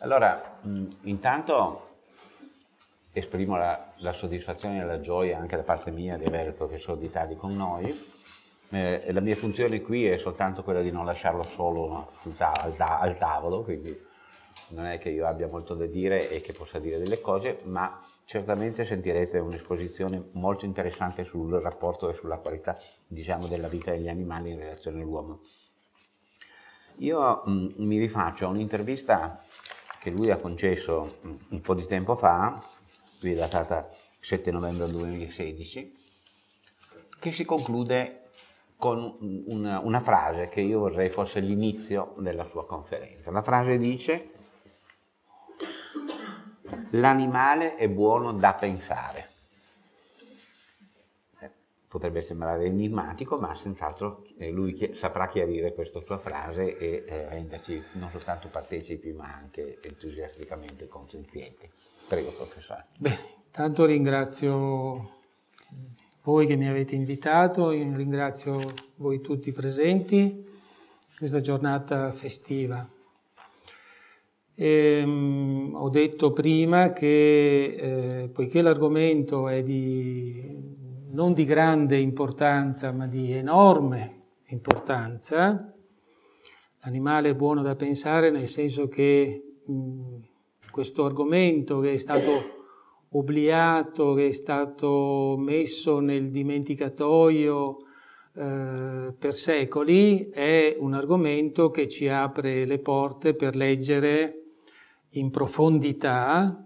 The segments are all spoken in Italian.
Allora, mh, mm, intanto esprimo la, la, soddisfazione e la gioia anche da parte mia di avere il professor Di Tadi con noi. Eh, la mia funzione qui è soltanto quella di non lasciarlo solo ta- al, ta- al, tavolo, quindi non è che io abbia molto da dire e che possa dire delle cose, ma certamente sentirete un'esposizione molto interessante sul rapporto e sulla qualità diciamo, della vita degli animali in relazione all'uomo. Io mh, mm, mi rifaccio a un'intervista che lui ha concesso mm, un po' di tempo fa, qui è datata 7 novembre 2016, che si conclude con una, una frase che io vorrei fosse l'inizio della sua conferenza. La frase dice, l'animale è buono da pensare potrebbe sembrare enigmatico, ma senz'altro eh, lui chi saprà chiarire questa sua frase e eh, renderci non soltanto partecipi, ma anche entusiasticamente consenzienti. Prego, professore. Bene, tanto ringrazio voi che mi avete invitato, ringrazio voi tutti presenti questa giornata festiva. E, ehm, ho detto prima che eh, poiché l'argomento è di non di grande importanza ma di enorme importanza. L'animale è buono da pensare nel senso che mh, questo argomento che è stato obliato, che è stato messo nel dimenticatoio eh, per secoli, è un argomento che ci apre le porte per leggere in profondità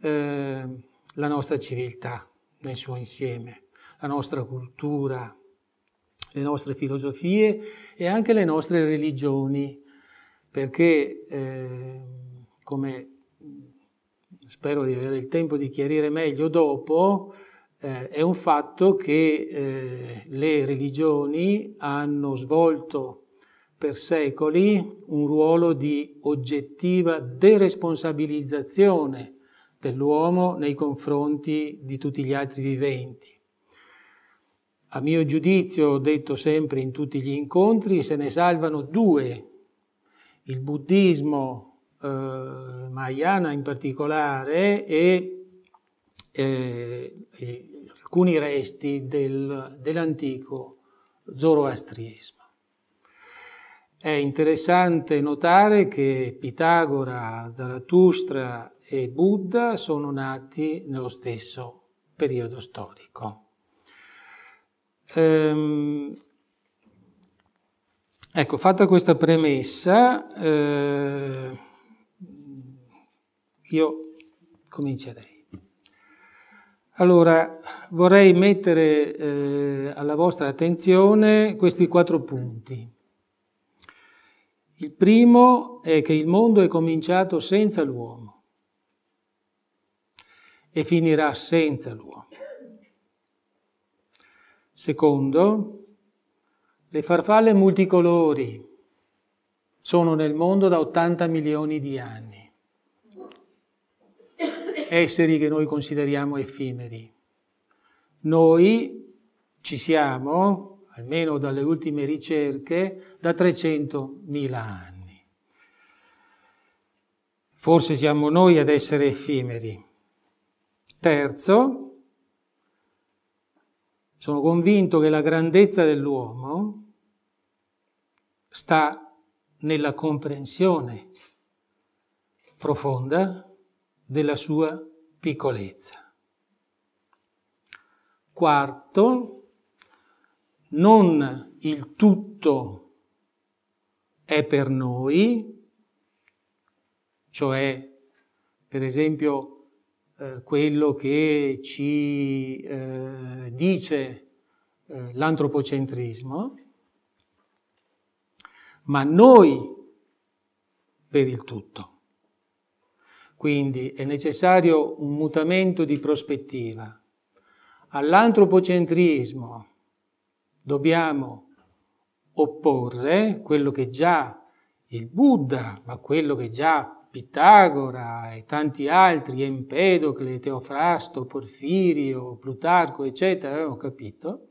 eh, la nostra civiltà nel suo insieme la nostra cultura, le nostre filosofie e anche le nostre religioni, perché eh, come mm, spero di avere il tempo di chiarire meglio dopo, eh, è un fatto che eh, le religioni hanno svolto per secoli un ruolo di oggettiva deresponsabilizzazione dell'uomo nei confronti di tutti gli altri viventi. A mio giudizio, ho detto sempre in tutti gli incontri, se ne salvano due, il buddismo eh, Mahayana in particolare e, eh, e alcuni resti del, dell'antico zoroastrismo. È interessante notare che Pitagora, Zarathustra e Buddha sono nati nello stesso periodo storico. Ehm, ecco, fatta questa premessa, eh, io comincerei. Allora, vorrei mettere eh, alla vostra attenzione questi quattro punti. Il primo è che il mondo è cominciato senza l'uomo e finirà senza l'uomo. Secondo, le farfalle multicolori sono nel mondo da 80 milioni di anni, esseri che noi consideriamo effimeri. Noi ci siamo, almeno dalle ultime ricerche, da 300.000 anni. Forse siamo noi ad essere effimeri. Terzo, sono convinto che la grandezza dell'uomo sta nella comprensione profonda della sua piccolezza. Quarto, non il tutto è per noi, cioè per esempio eh, quello che ci eh, dice eh, l'antropocentrismo, ma noi per il tutto. Quindi è necessario un mutamento di prospettiva. All'antropocentrismo dobbiamo opporre quello che già il Buddha, ma quello che già Pitagora e tanti altri, Empedocle, Teofrasto, Porfirio, Plutarco, eccetera, avevano capito,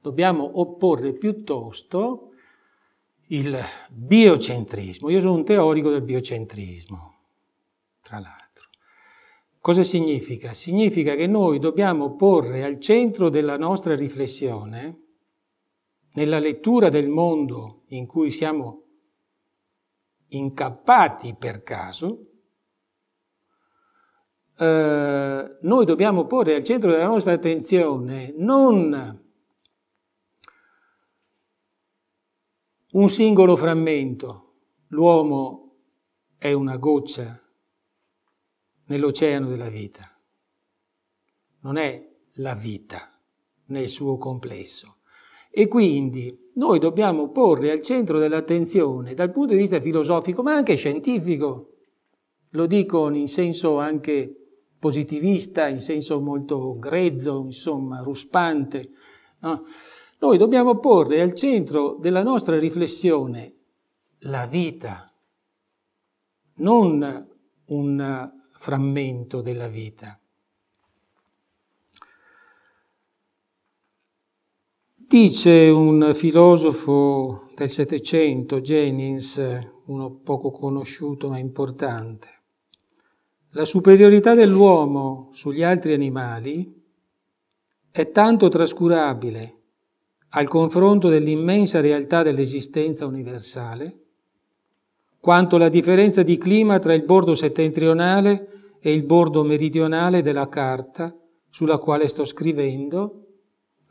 dobbiamo opporre piuttosto il biocentrismo. Io sono un teorico del biocentrismo, tra l'altro. Cosa significa? Significa che noi dobbiamo porre al centro della nostra riflessione, nella lettura del mondo in cui siamo incappati per caso, eh, noi dobbiamo porre al centro della nostra attenzione non un singolo frammento, l'uomo è una goccia nell'oceano della vita, non è la vita nel suo complesso. E quindi noi dobbiamo porre al centro dell'attenzione, dal punto di vista filosofico ma anche scientifico, lo dico in senso anche positivista, in senso molto grezzo, insomma, ruspante, no? noi dobbiamo porre al centro della nostra riflessione la vita, non un frammento della vita. Dice un filosofo del Settecento, Jennings, uno poco conosciuto ma importante, la superiorità dell'uomo sugli altri animali è tanto trascurabile al confronto dell'immensa realtà dell'esistenza universale, quanto la differenza di clima tra il bordo settentrionale e il bordo meridionale della carta sulla quale sto scrivendo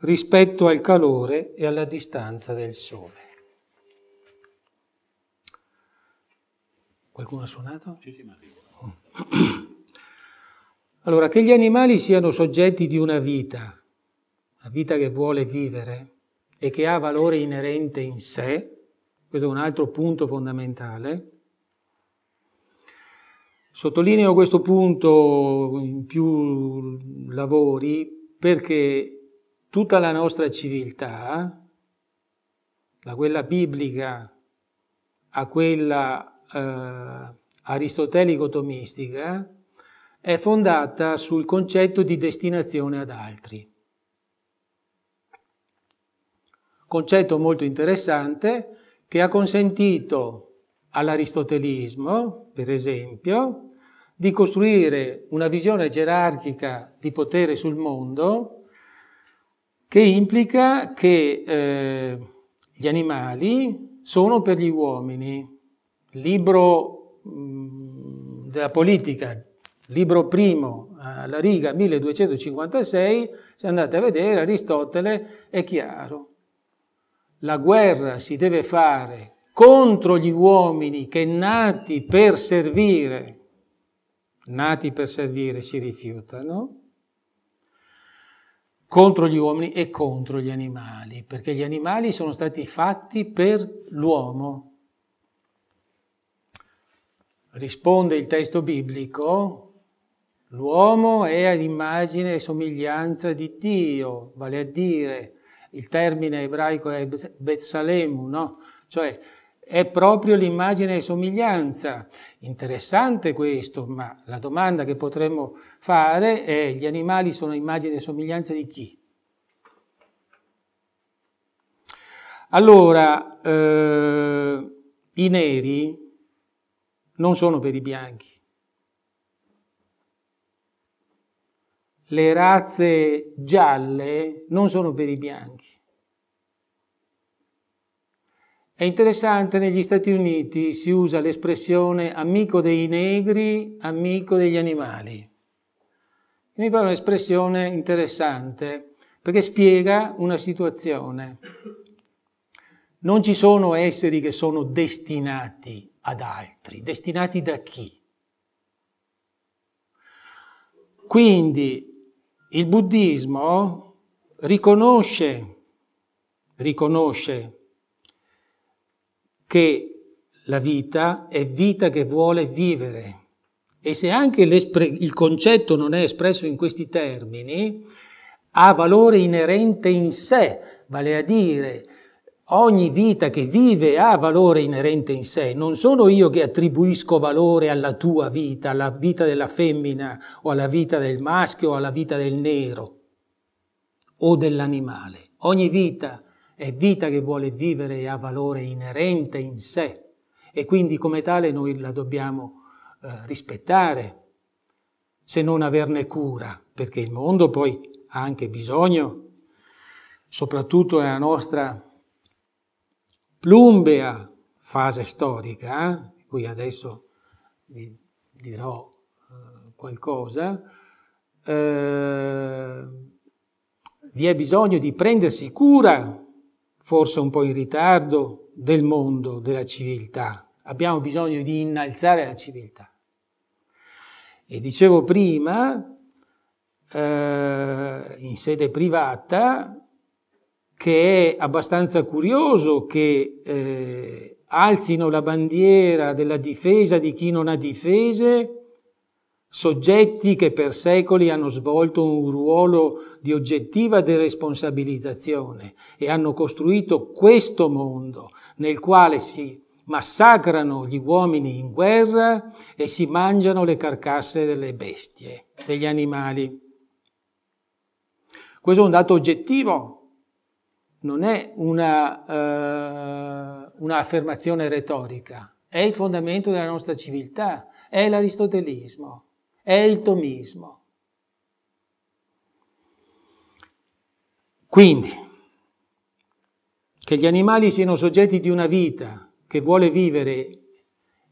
rispetto al calore e alla distanza del Sole. Qualcuno ha suonato? Allora, che gli animali siano soggetti di una vita, la vita che vuole vivere e che ha valore inerente in sé, questo è un altro punto fondamentale. Sottolineo questo punto in più lavori perché tutta la nostra civiltà, da quella biblica a quella eh, aristotelico-tomistica, è fondata sul concetto di destinazione ad altri. Concetto molto interessante che ha consentito all'aristotelismo, per esempio, di costruire una visione gerarchica di potere sul mondo che implica che eh, gli animali sono per gli uomini. Libro mh, mm, della politica, libro primo, alla eh, riga 1256, se andate a vedere, Aristotele è chiaro. La guerra si deve fare contro gli uomini che nati per servire, nati per servire si rifiutano, contro gli uomini e contro gli animali, perché gli animali sono stati fatti per l'uomo. Risponde il testo biblico, l'uomo è all'immagine e somiglianza di Dio, vale a dire, il termine ebraico è Bezzalemu, no? Cioè, è proprio l'immagine e somiglianza. Interessante questo, ma la domanda che potremmo fare è gli animali sono immagine e somiglianza di chi? Allora, eh, i neri non sono per i bianchi. Le razze gialle non sono per i bianchi. È interessante, negli Stati Uniti si usa l'espressione amico dei negri, amico degli animali. Mi pare un'espressione interessante perché spiega una situazione. Non ci sono esseri che sono destinati ad altri, destinati da chi? Quindi il buddismo riconosce, riconosce che la vita è vita che vuole vivere e se anche il concetto non è espresso in questi termini, ha valore inerente in sé, vale a dire ogni vita che vive ha valore inerente in sé, non sono io che attribuisco valore alla tua vita, alla vita della femmina o alla vita del maschio o alla vita del nero o dell'animale. Ogni vita è vita che vuole vivere e ha valore inerente in sé e quindi come tale noi la dobbiamo eh, rispettare, se non averne cura, perché il mondo poi ha anche bisogno, soprattutto nella nostra plumbea fase storica, eh, di cui adesso vi dirò eh, qualcosa, eh, vi è bisogno di prendersi cura, forse un po' in ritardo, del mondo, della civiltà. Abbiamo bisogno di innalzare la civiltà. E dicevo prima, eh, in sede privata, che è abbastanza curioso che eh, alzino la bandiera della difesa di chi non ha difese soggetti che per secoli hanno svolto un ruolo di oggettiva deresponsabilizzazione e hanno costruito questo mondo nel quale si massacrano gli uomini in guerra e si mangiano le carcasse delle bestie, degli animali. Questo è un dato oggettivo, non è una, eh, una affermazione retorica, è il fondamento della nostra civiltà, è l'aristotelismo, è il tomismo. Quindi, che gli animali siano soggetti di una vita che vuole vivere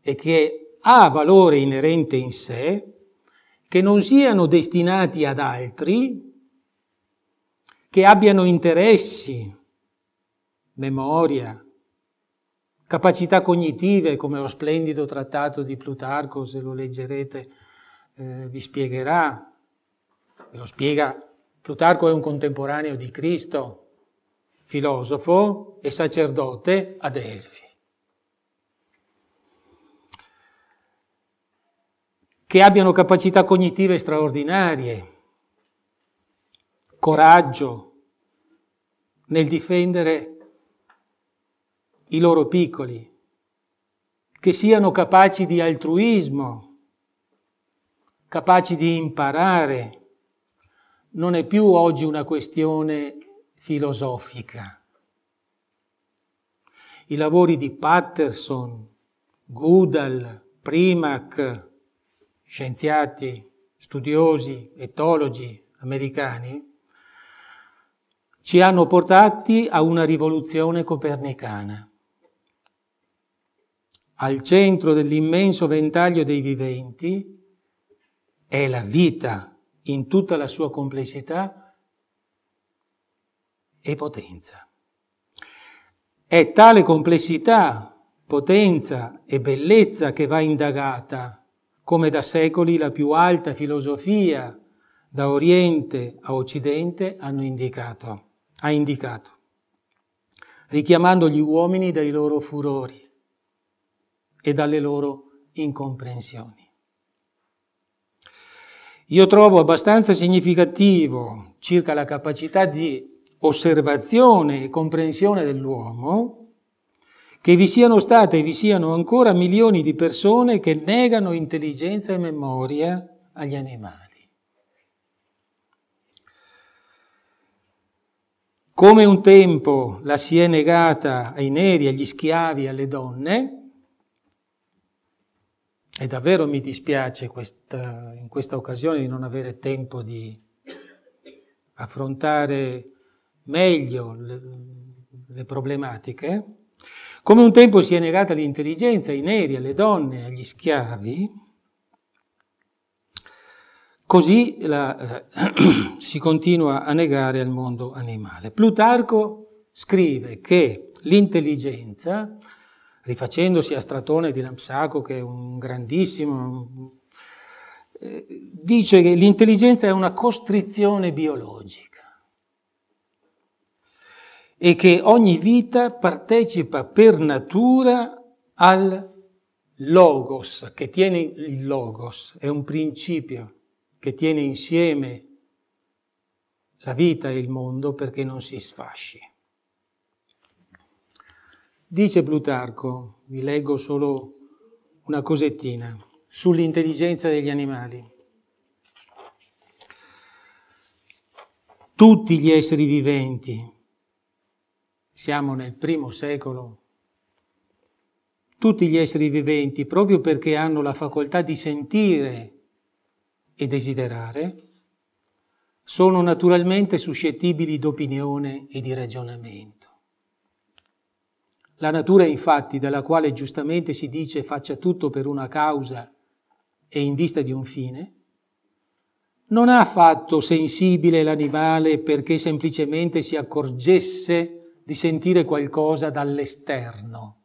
e che ha valore inerente in sé, che non siano destinati ad altri, che abbiano interessi, memoria, capacità cognitive, come lo splendido trattato di Plutarco, se lo leggerete eh, vi spiegherà, ve lo spiega, Plutarco è un contemporaneo di Cristo, filosofo e sacerdote a Delfi. che abbiano capacità cognitive straordinarie, coraggio nel difendere i loro piccoli, che siano capaci di altruismo, capaci di imparare. Non è più oggi una questione filosofica. I lavori di Patterson, Goodall, Primack, scienziati, studiosi, etologi americani, ci hanno portati a una rivoluzione copernicana. Al centro dell'immenso ventaglio dei viventi è la vita in tutta la sua complessità e potenza. È tale complessità, potenza e bellezza che va indagata come da secoli la più alta filosofia da Oriente a Occidente indicato, ha indicato, richiamando gli uomini dai loro furori e dalle loro incomprensioni. Io trovo abbastanza significativo circa la capacità di osservazione e comprensione dell'uomo che vi siano state e vi siano ancora milioni di persone che negano intelligenza e memoria agli animali. Come un tempo la si è negata ai neri, agli schiavi, alle donne, e davvero mi dispiace questa, in questa occasione di non avere tempo di affrontare meglio le, le problematiche, come un tempo si è negata l'intelligenza ai neri, alle donne, agli schiavi, così la, eh, si continua a negare al mondo animale. Plutarco scrive che l'intelligenza, rifacendosi a Stratone di Lampsaco, che è un grandissimo eh, dice che l'intelligenza è una costrizione biologica e che ogni vita partecipa per natura al logos, che tiene il logos, è un principio che tiene insieme la vita e il mondo perché non si sfasci. Dice Plutarco, vi leggo solo una cosettina, sull'intelligenza degli animali. Tutti gli esseri viventi, siamo nel primo secolo, tutti gli esseri viventi, proprio perché hanno la facoltà di sentire e desiderare, sono naturalmente suscettibili d'opinione e di ragionamento. La natura, infatti, dalla quale giustamente si dice faccia tutto per una causa e in vista di un fine, non ha fatto sensibile l'animale perché semplicemente si accorgesse di sentire qualcosa dall'esterno.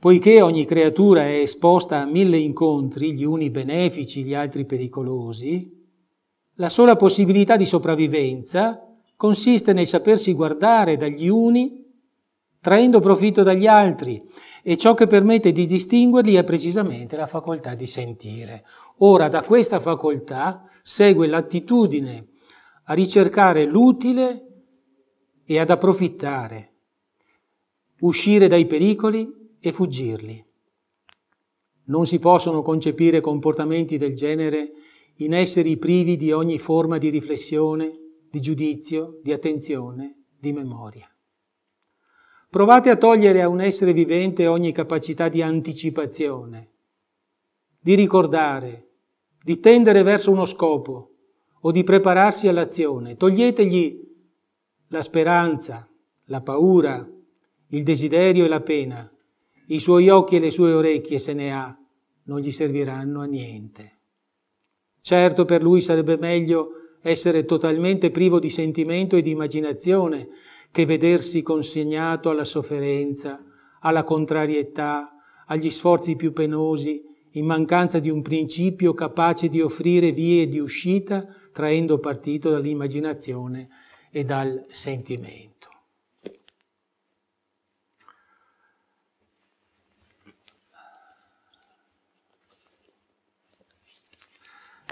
Poiché ogni creatura è esposta a mille incontri, gli uni benefici, gli altri pericolosi, la sola possibilità di sopravvivenza consiste nel sapersi guardare dagli uni traendo profitto dagli altri e ciò che permette di distinguerli è precisamente la facoltà di sentire. Ora da questa facoltà segue l'attitudine a ricercare l'utile e ad approfittare, uscire dai pericoli e fuggirli. Non si possono concepire comportamenti del genere in esseri privi di ogni forma di riflessione, di giudizio, di attenzione, di memoria. Provate a togliere a un essere vivente ogni capacità di anticipazione, di ricordare, di tendere verso uno scopo o di prepararsi all'azione. Toglietegli la speranza, la paura, il desiderio e la pena, i suoi occhi e le sue orecchie se ne ha, non gli serviranno a niente. Certo per lui sarebbe meglio essere totalmente privo di sentimento e di immaginazione che vedersi consegnato alla sofferenza, alla contrarietà, agli sforzi più penosi, in mancanza di un principio capace di offrire vie di uscita traendo partito dall'immaginazione e dal sentimento.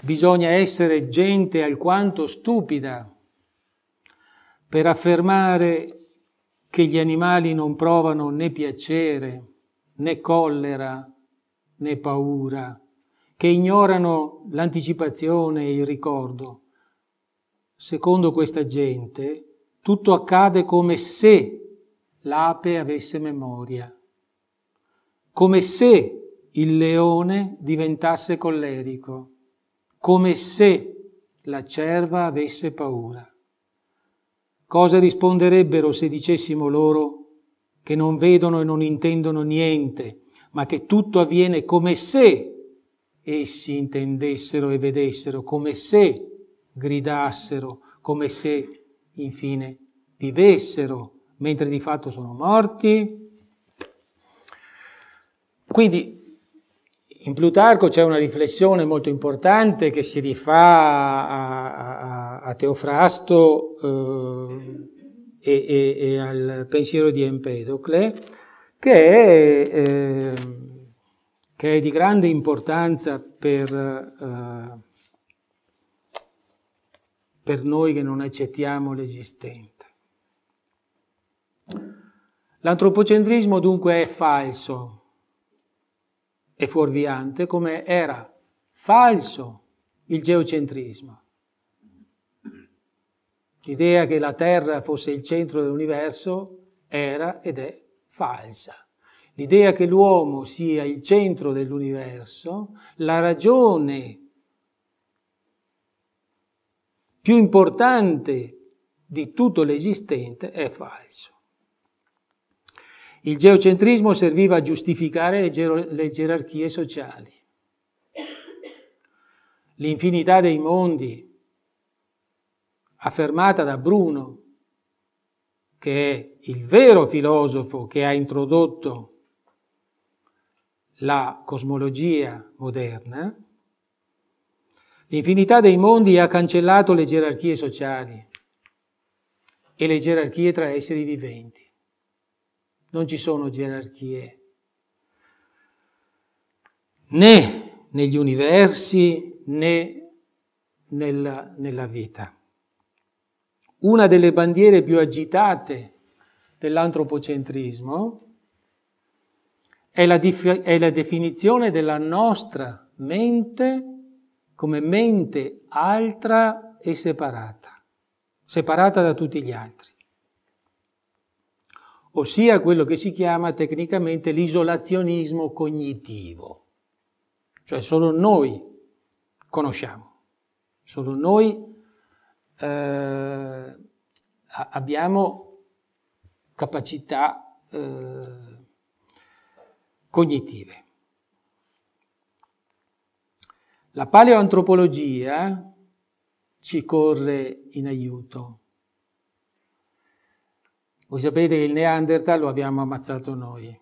Bisogna essere gente alquanto stupida per affermare che gli animali non provano né piacere, né collera, né paura, che ignorano l'anticipazione e il ricordo secondo questa gente, tutto accade come se l'ape avesse memoria, come se il leone diventasse collerico, come se la cerva avesse paura. Cosa risponderebbero se dicessimo loro che non vedono e non intendono niente, ma che tutto avviene come se essi intendessero e vedessero, come se gridassero come se infine vivessero, mentre di fatto sono morti. Quindi in Plutarco c'è una riflessione molto importante che si rifà a, a, a Teofrasto eh, e, e, al pensiero di Empedocle, che è, eh, che è di grande importanza per, eh, per noi che non accettiamo l'esistente. L'antropocentrismo dunque è falso e fuorviante come era falso il geocentrismo. L'idea che la Terra fosse il centro dell'universo era ed è falsa. L'idea che l'uomo sia il centro dell'universo, la ragione più importante di tutto l'esistente è falso. Il geocentrismo serviva a giustificare le, ger- le gerarchie sociali, l'infinità dei mondi, affermata da Bruno, che è il vero filosofo che ha introdotto la cosmologia moderna, L'infinità dei mondi ha cancellato le gerarchie sociali e le gerarchie tra esseri viventi. Non ci sono gerarchie né negli universi né nella, nella vita. Una delle bandiere più agitate dell'antropocentrismo è la, dif- è la definizione della nostra mente come mente altra e separata, separata da tutti gli altri, ossia quello che si chiama tecnicamente l'isolazionismo cognitivo, cioè solo noi conosciamo, solo noi eh, abbiamo capacità eh, cognitive. La paleoantropologia ci corre in aiuto. Voi sapete che il Neanderthal lo abbiamo ammazzato noi,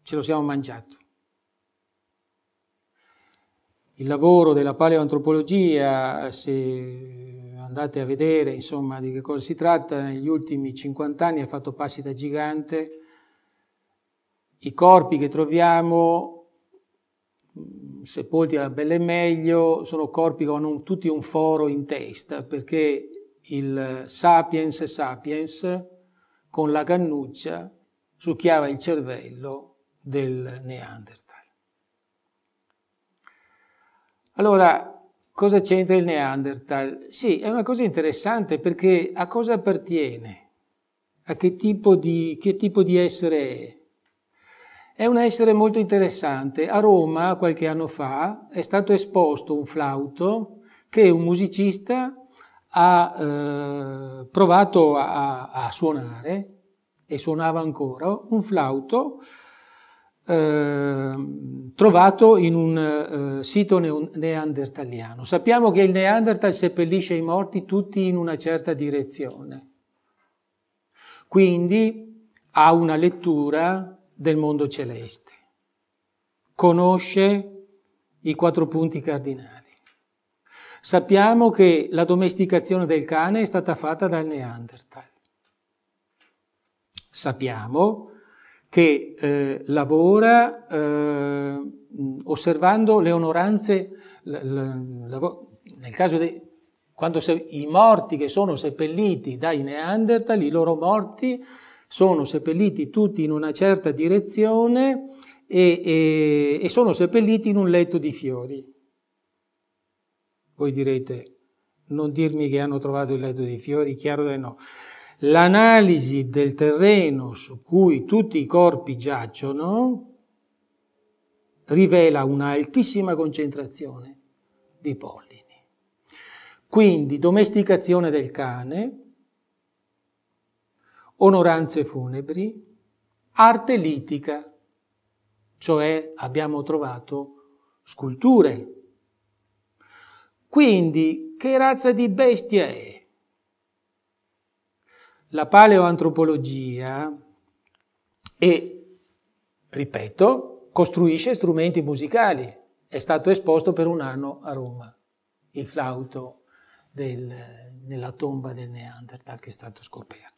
ce lo siamo mangiato. Il lavoro della paleoantropologia, se andate a vedere insomma, di che cosa si tratta, negli ultimi 50 anni ha fatto passi da gigante. I corpi che troviamo sepolti alla bella e Meglio sono corpi con un, tutti un foro in testa perché il sapiens sapiens con la cannuccia succhiava il cervello del Neanderthal. Allora, cosa c'entra il Neanderthal? Sì, è una cosa interessante perché a cosa appartiene? A che tipo di, che tipo di essere è? È un essere molto interessante. A Roma, qualche anno fa, è stato esposto un flauto che un musicista ha eh, provato a, a, suonare e suonava ancora un flauto eh, trovato in un eh, sito ne- neandertaliano. Sappiamo che il neandertal seppellisce i morti tutti in una certa direzione. Quindi ha una lettura del mondo celeste. Conosce i quattro punti cardinali. Sappiamo che la domesticazione del cane è stata fatta dal Neanderthal. Sappiamo che eh, lavora eh, osservando le onoranze, la, la, la, nel caso dei quando se, i morti che sono seppelliti dai Neanderthal, i loro morti sono seppelliti tutti in una certa direzione e, e, e sono seppelliti in un letto di fiori. Voi direte, non dirmi che hanno trovato il letto di fiori, chiaro che no. L'analisi del terreno su cui tutti i corpi giacciono rivela un'altissima concentrazione di polline. Quindi domesticazione del cane, onoranze funebri, arte litica, cioè abbiamo trovato sculture. Quindi, che razza di bestia è? La paleoantropologia e, ripeto, costruisce strumenti musicali. È stato esposto per un anno a Roma, il flauto del, nella tomba del Neanderthal che è stato scoperto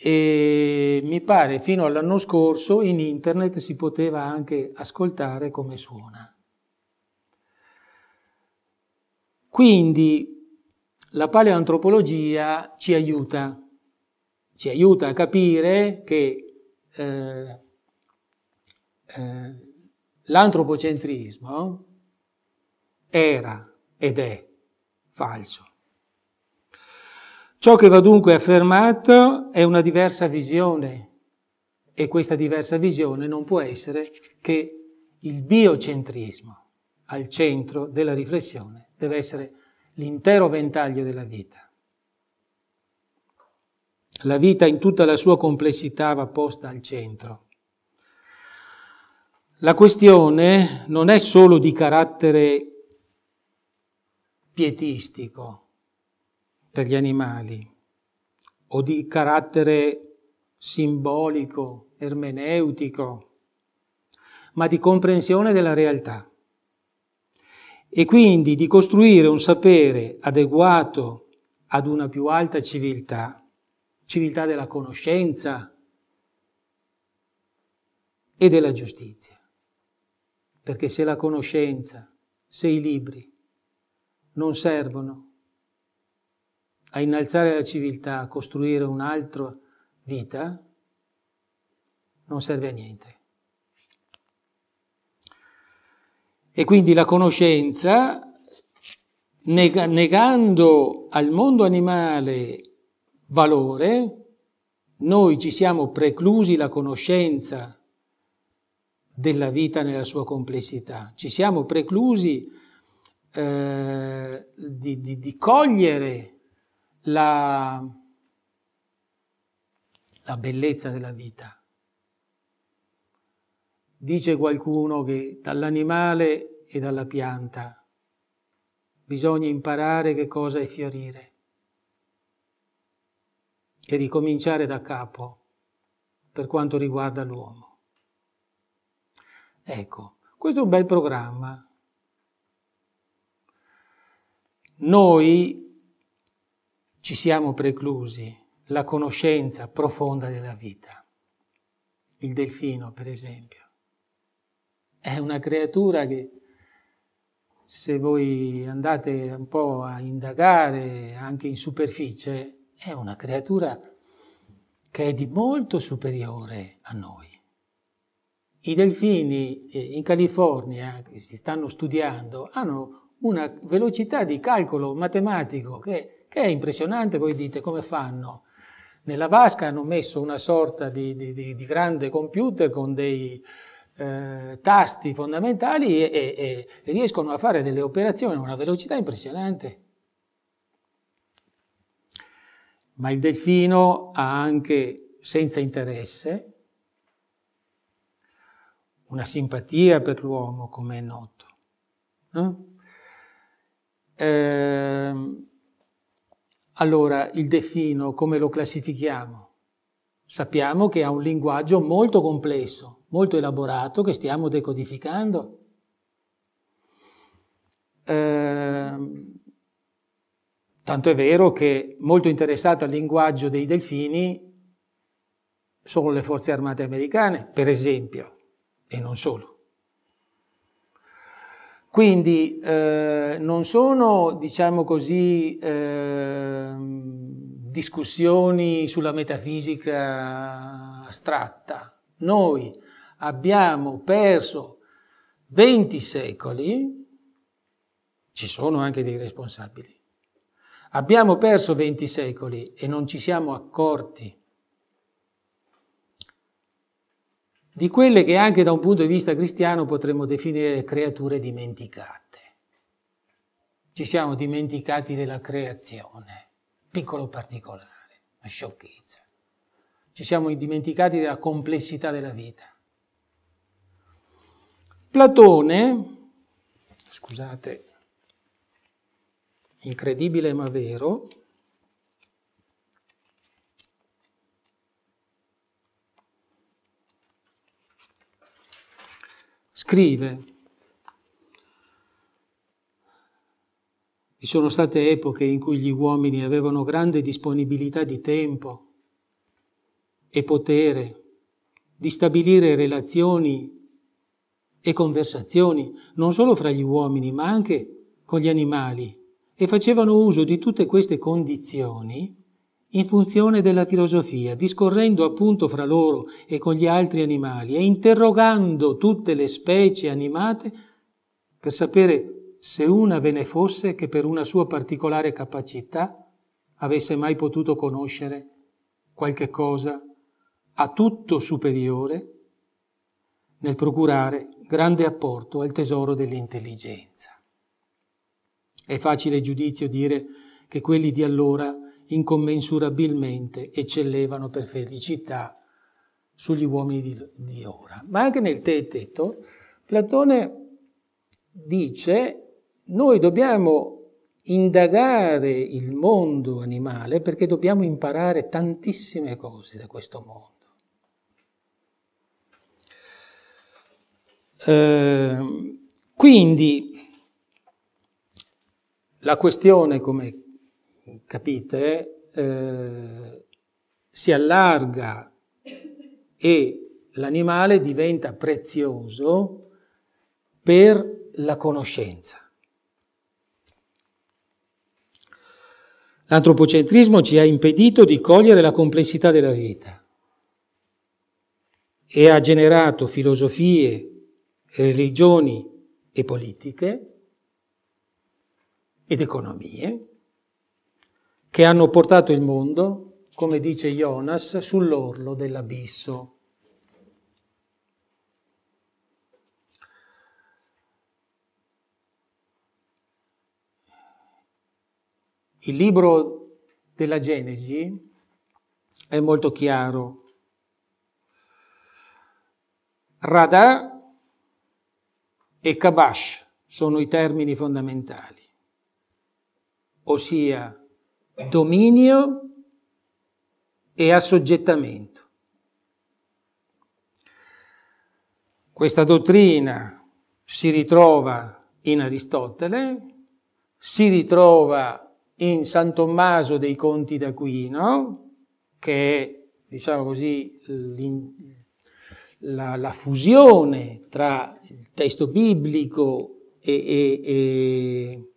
e mi pare fino all'anno scorso in internet si poteva anche ascoltare come suona. Quindi la paleoantropologia ci aiuta, ci aiuta a capire che eh, eh, l'antropocentrismo era ed è falso. Ciò che va dunque affermato è una diversa visione e questa diversa visione non può essere che il biocentrismo al centro della riflessione deve essere l'intero ventaglio della vita. La vita in tutta la sua complessità va posta al centro. La questione non è solo di carattere pietistico, per gli animali o di carattere simbolico, ermeneutico, ma di comprensione della realtà. E quindi di costruire un sapere adeguato ad una più alta civiltà, civiltà della conoscenza e della giustizia. Perché se la conoscenza, se i libri non servono a innalzare la civiltà, a costruire un'altra vita, non serve a niente. E quindi la conoscenza, neg- negando al mondo animale valore, noi ci siamo preclusi la conoscenza della vita nella sua complessità, ci siamo preclusi eh, di, di, di cogliere la, la bellezza della vita. Dice qualcuno che dall'animale e dalla pianta bisogna imparare che cosa è fiorire e ricominciare da capo per quanto riguarda l'uomo. Ecco, questo è un bel programma. Noi ci siamo preclusi la conoscenza profonda della vita. Il delfino, per esempio, è una creatura che se voi andate un po' a indagare anche in superficie, è una creatura che è di molto superiore a noi. I delfini eh, in California, che si stanno studiando, hanno una velocità di calcolo matematico che che è impressionante, voi dite come fanno? Nella vasca hanno messo una sorta di, di, di, di grande computer con dei eh, tasti fondamentali e, e, e riescono a fare delle operazioni a una velocità impressionante. Ma il delfino ha anche, senza interesse, una simpatia per l'uomo, come è noto. No? Eh, allora, il delfino come lo classifichiamo? Sappiamo che ha un linguaggio molto complesso, molto elaborato, che stiamo decodificando. Ehm, tanto è vero che molto interessato al linguaggio dei delfini sono le forze armate americane, per esempio, e non solo. Quindi eh, non sono, diciamo così, eh, discussioni sulla metafisica astratta. Noi abbiamo perso 20 secoli, ci sono anche dei responsabili, abbiamo perso 20 secoli e non ci siamo accorti di quelle che anche da un punto di vista cristiano potremmo definire creature dimenticate. Ci siamo dimenticati della creazione, piccolo particolare, una sciocchezza. Ci siamo dimenticati della complessità della vita. Platone, scusate, incredibile ma vero, scrive. Vi sono state epoche in cui gli uomini avevano grande disponibilità di tempo e potere di stabilire relazioni e conversazioni non solo fra gli uomini ma anche con gli animali e facevano uso di tutte queste condizioni in funzione della filosofia, discorrendo appunto fra loro e con gli altri animali e interrogando tutte le specie animate per sapere se una ve ne fosse che per una sua particolare capacità avesse mai potuto conoscere qualche cosa a tutto superiore nel procurare grande apporto al tesoro dell'intelligenza. È facile giudizio dire che quelli di allora incommensurabilmente eccellevano per felicità sugli uomini di, di ora. Ma anche nel Teteto, Platone dice noi dobbiamo indagare il mondo animale perché dobbiamo imparare tantissime cose da questo mondo. Eh, quindi la questione, come capite, eh, si allarga e l'animale diventa prezioso per la conoscenza. L'antropocentrismo ci ha impedito di cogliere la complessità della vita e ha generato filosofie, religioni e politiche ed economie che hanno portato il mondo, come dice Jonas, sull'orlo dell'abisso. Il libro della Genesi è molto chiaro. Radà e Kabash sono i termini fondamentali, ossia dominio e assoggettamento. Questa dottrina si ritrova in Aristotele, si ritrova in San Tommaso dei Conti d'Aquino, che è, diciamo così, la, la, fusione tra il testo biblico e, e, e,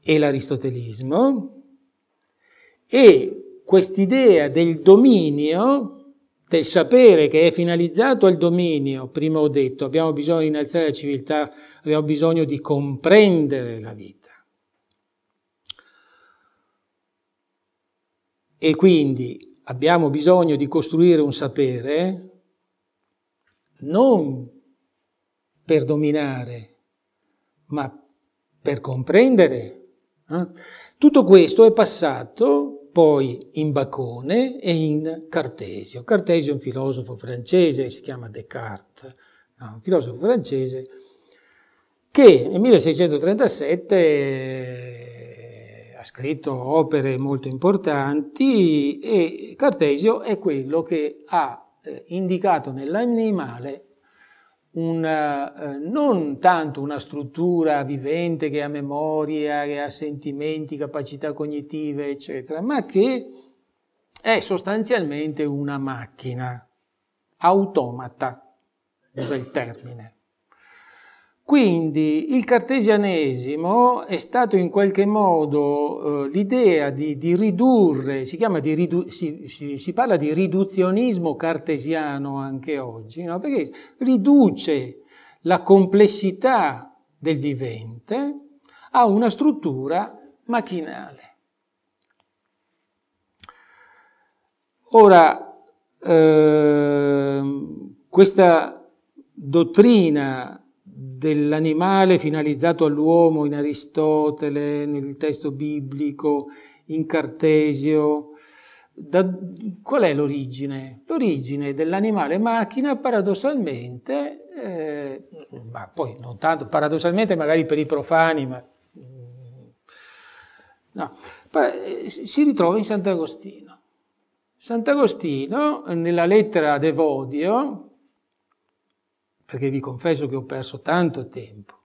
e l'aristotelismo, e quest'idea del dominio, del sapere che è finalizzato al dominio, prima ho detto, abbiamo bisogno di innalzare la civiltà, abbiamo bisogno di comprendere la vita. E quindi abbiamo bisogno di costruire un sapere non per dominare, ma per comprendere. Eh. Tutto questo è passato poi in Bacone e in Cartesio. Cartesio è un filosofo francese, si chiama Descartes, un filosofo francese che nel 1637 eh, ha scritto opere molto importanti e Cartesio è quello che ha eh, indicato nell'animale una, eh, eh, non tanto una struttura vivente che ha memoria, che ha sentimenti, capacità cognitive, eccetera, ma che è sostanzialmente una macchina automata, usa il termine. Quindi il cartesianesimo è stato in qualche modo eh, l'idea di, di, ridurre, si, di ridu, si, si, si, parla di riduzionismo cartesiano anche oggi, no? perché riduce la complessità del vivente a una struttura macchinale. Ora, eh, questa dottrina dell'animale finalizzato all'uomo in Aristotele, nel testo biblico, in Cartesio. Da, qual è l'origine? L'origine dell'animale macchina paradossalmente, eh, ma poi non tanto paradossalmente magari per i profani, ma mm, no, eh, si ritrova in Sant'Agostino. Sant'Agostino nella lettera ad Evodio, perché vi confesso che ho perso tanto tempo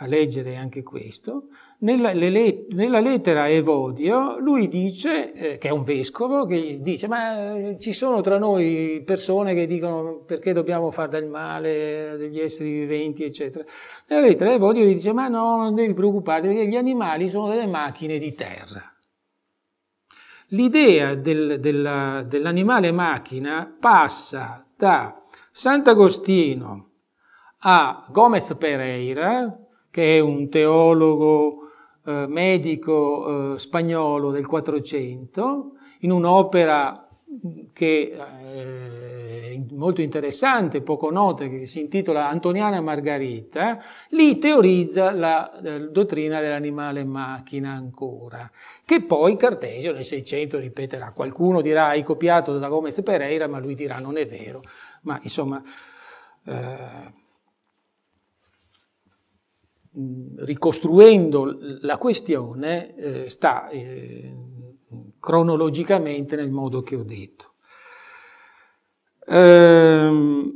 a leggere anche questo, nella, le, nella lettera a Evodio lui dice, eh, che è un vescovo, che dice ma eh, ci sono tra noi persone che dicono perché dobbiamo fare del male degli esseri viventi, eccetera. Nella lettera a Evodio gli dice ma no, non devi preoccuparti perché gli animali sono delle macchine di terra. L'idea del, della, dell'animale macchina passa da Sant'Agostino a Gomez Pereira, che è un teologo eh, medico eh, spagnolo del 400, in un'opera mm, che è eh, molto interessante, poco nota, che si intitola Antoniana Margarita, lì teorizza la, la eh, dottrina dell'animale macchina ancora, che poi Cartesio nel 600 ripeterà. Qualcuno dirà hai copiato da Gomez Pereira, ma lui dirà non è vero ma insomma eh, ricostruendo la questione eh, sta eh, cronologicamente nel modo che ho detto. Ehm,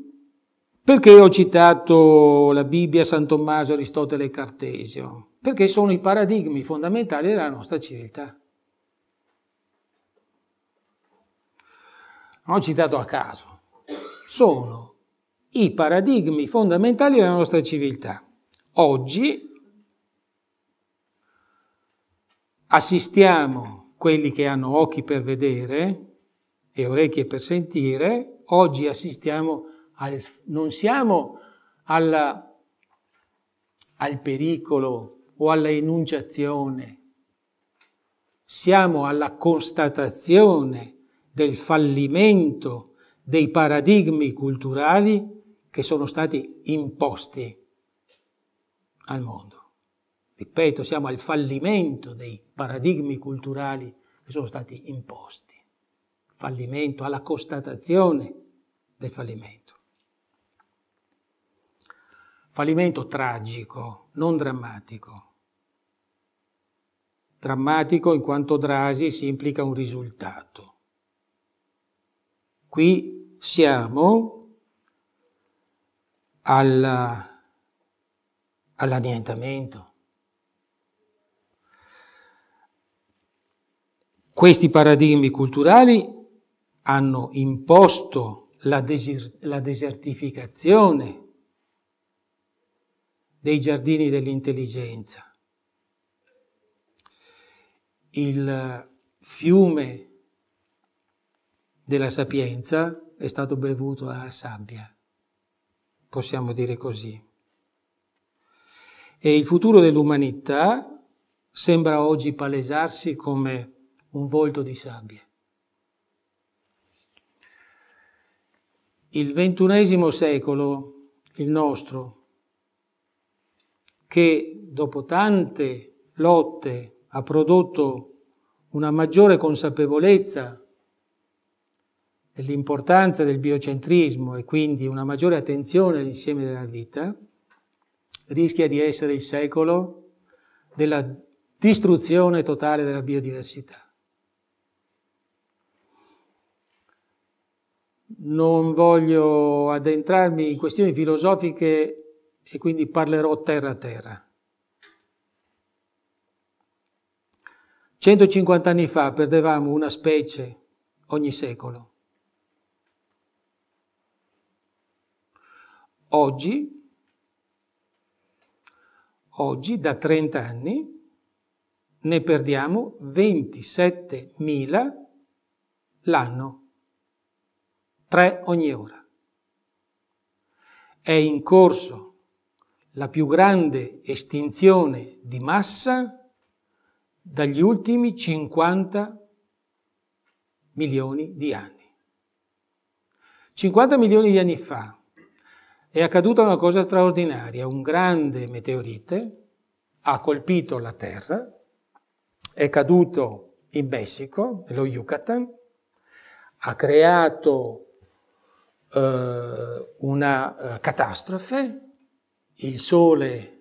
perché ho citato la Bibbia, San Tommaso, Aristotele e Cartesio? Perché sono i paradigmi fondamentali della nostra civiltà. Non ho citato a caso sono i paradigmi fondamentali della nostra civiltà. Oggi assistiamo quelli che hanno occhi per vedere e orecchie per sentire, oggi assistiamo al, non siamo alla, al pericolo o alla enunciazione, siamo alla constatazione del fallimento dei paradigmi culturali che sono stati imposti al mondo. Ripeto, siamo al fallimento dei paradigmi culturali che sono stati imposti, fallimento, alla constatazione del fallimento. Fallimento tragico, non drammatico. Drammatico in quanto drasi si implica un risultato. Qui siamo alla, all'annientamento. Questi paradigmi culturali hanno imposto la, desir- la desertificazione dei giardini dell'intelligenza. Il fiume della sapienza è stato bevuto a sabbia, possiamo dire così. E il futuro dell'umanità sembra oggi palesarsi come un volto di sabbia. Il ventunesimo secolo, il nostro, che dopo tante lotte ha prodotto una maggiore consapevolezza l'importanza del biocentrismo e quindi una maggiore attenzione all'insieme della vita, rischia di essere il secolo della distruzione totale della biodiversità. Non voglio addentrarmi in questioni filosofiche e quindi parlerò terra a terra. 150 anni fa perdevamo una specie ogni secolo. Oggi, oggi da 30 anni, ne perdiamo 27.000 l'anno, 3 ogni ora. È in corso la più grande estinzione di massa dagli ultimi 50 milioni di anni. 50 milioni di anni fa è accaduta una cosa straordinaria, un grande meteorite ha colpito la Terra, è caduto in Messico, nello Yucatan, ha creato eh, una eh, catastrofe, il Sole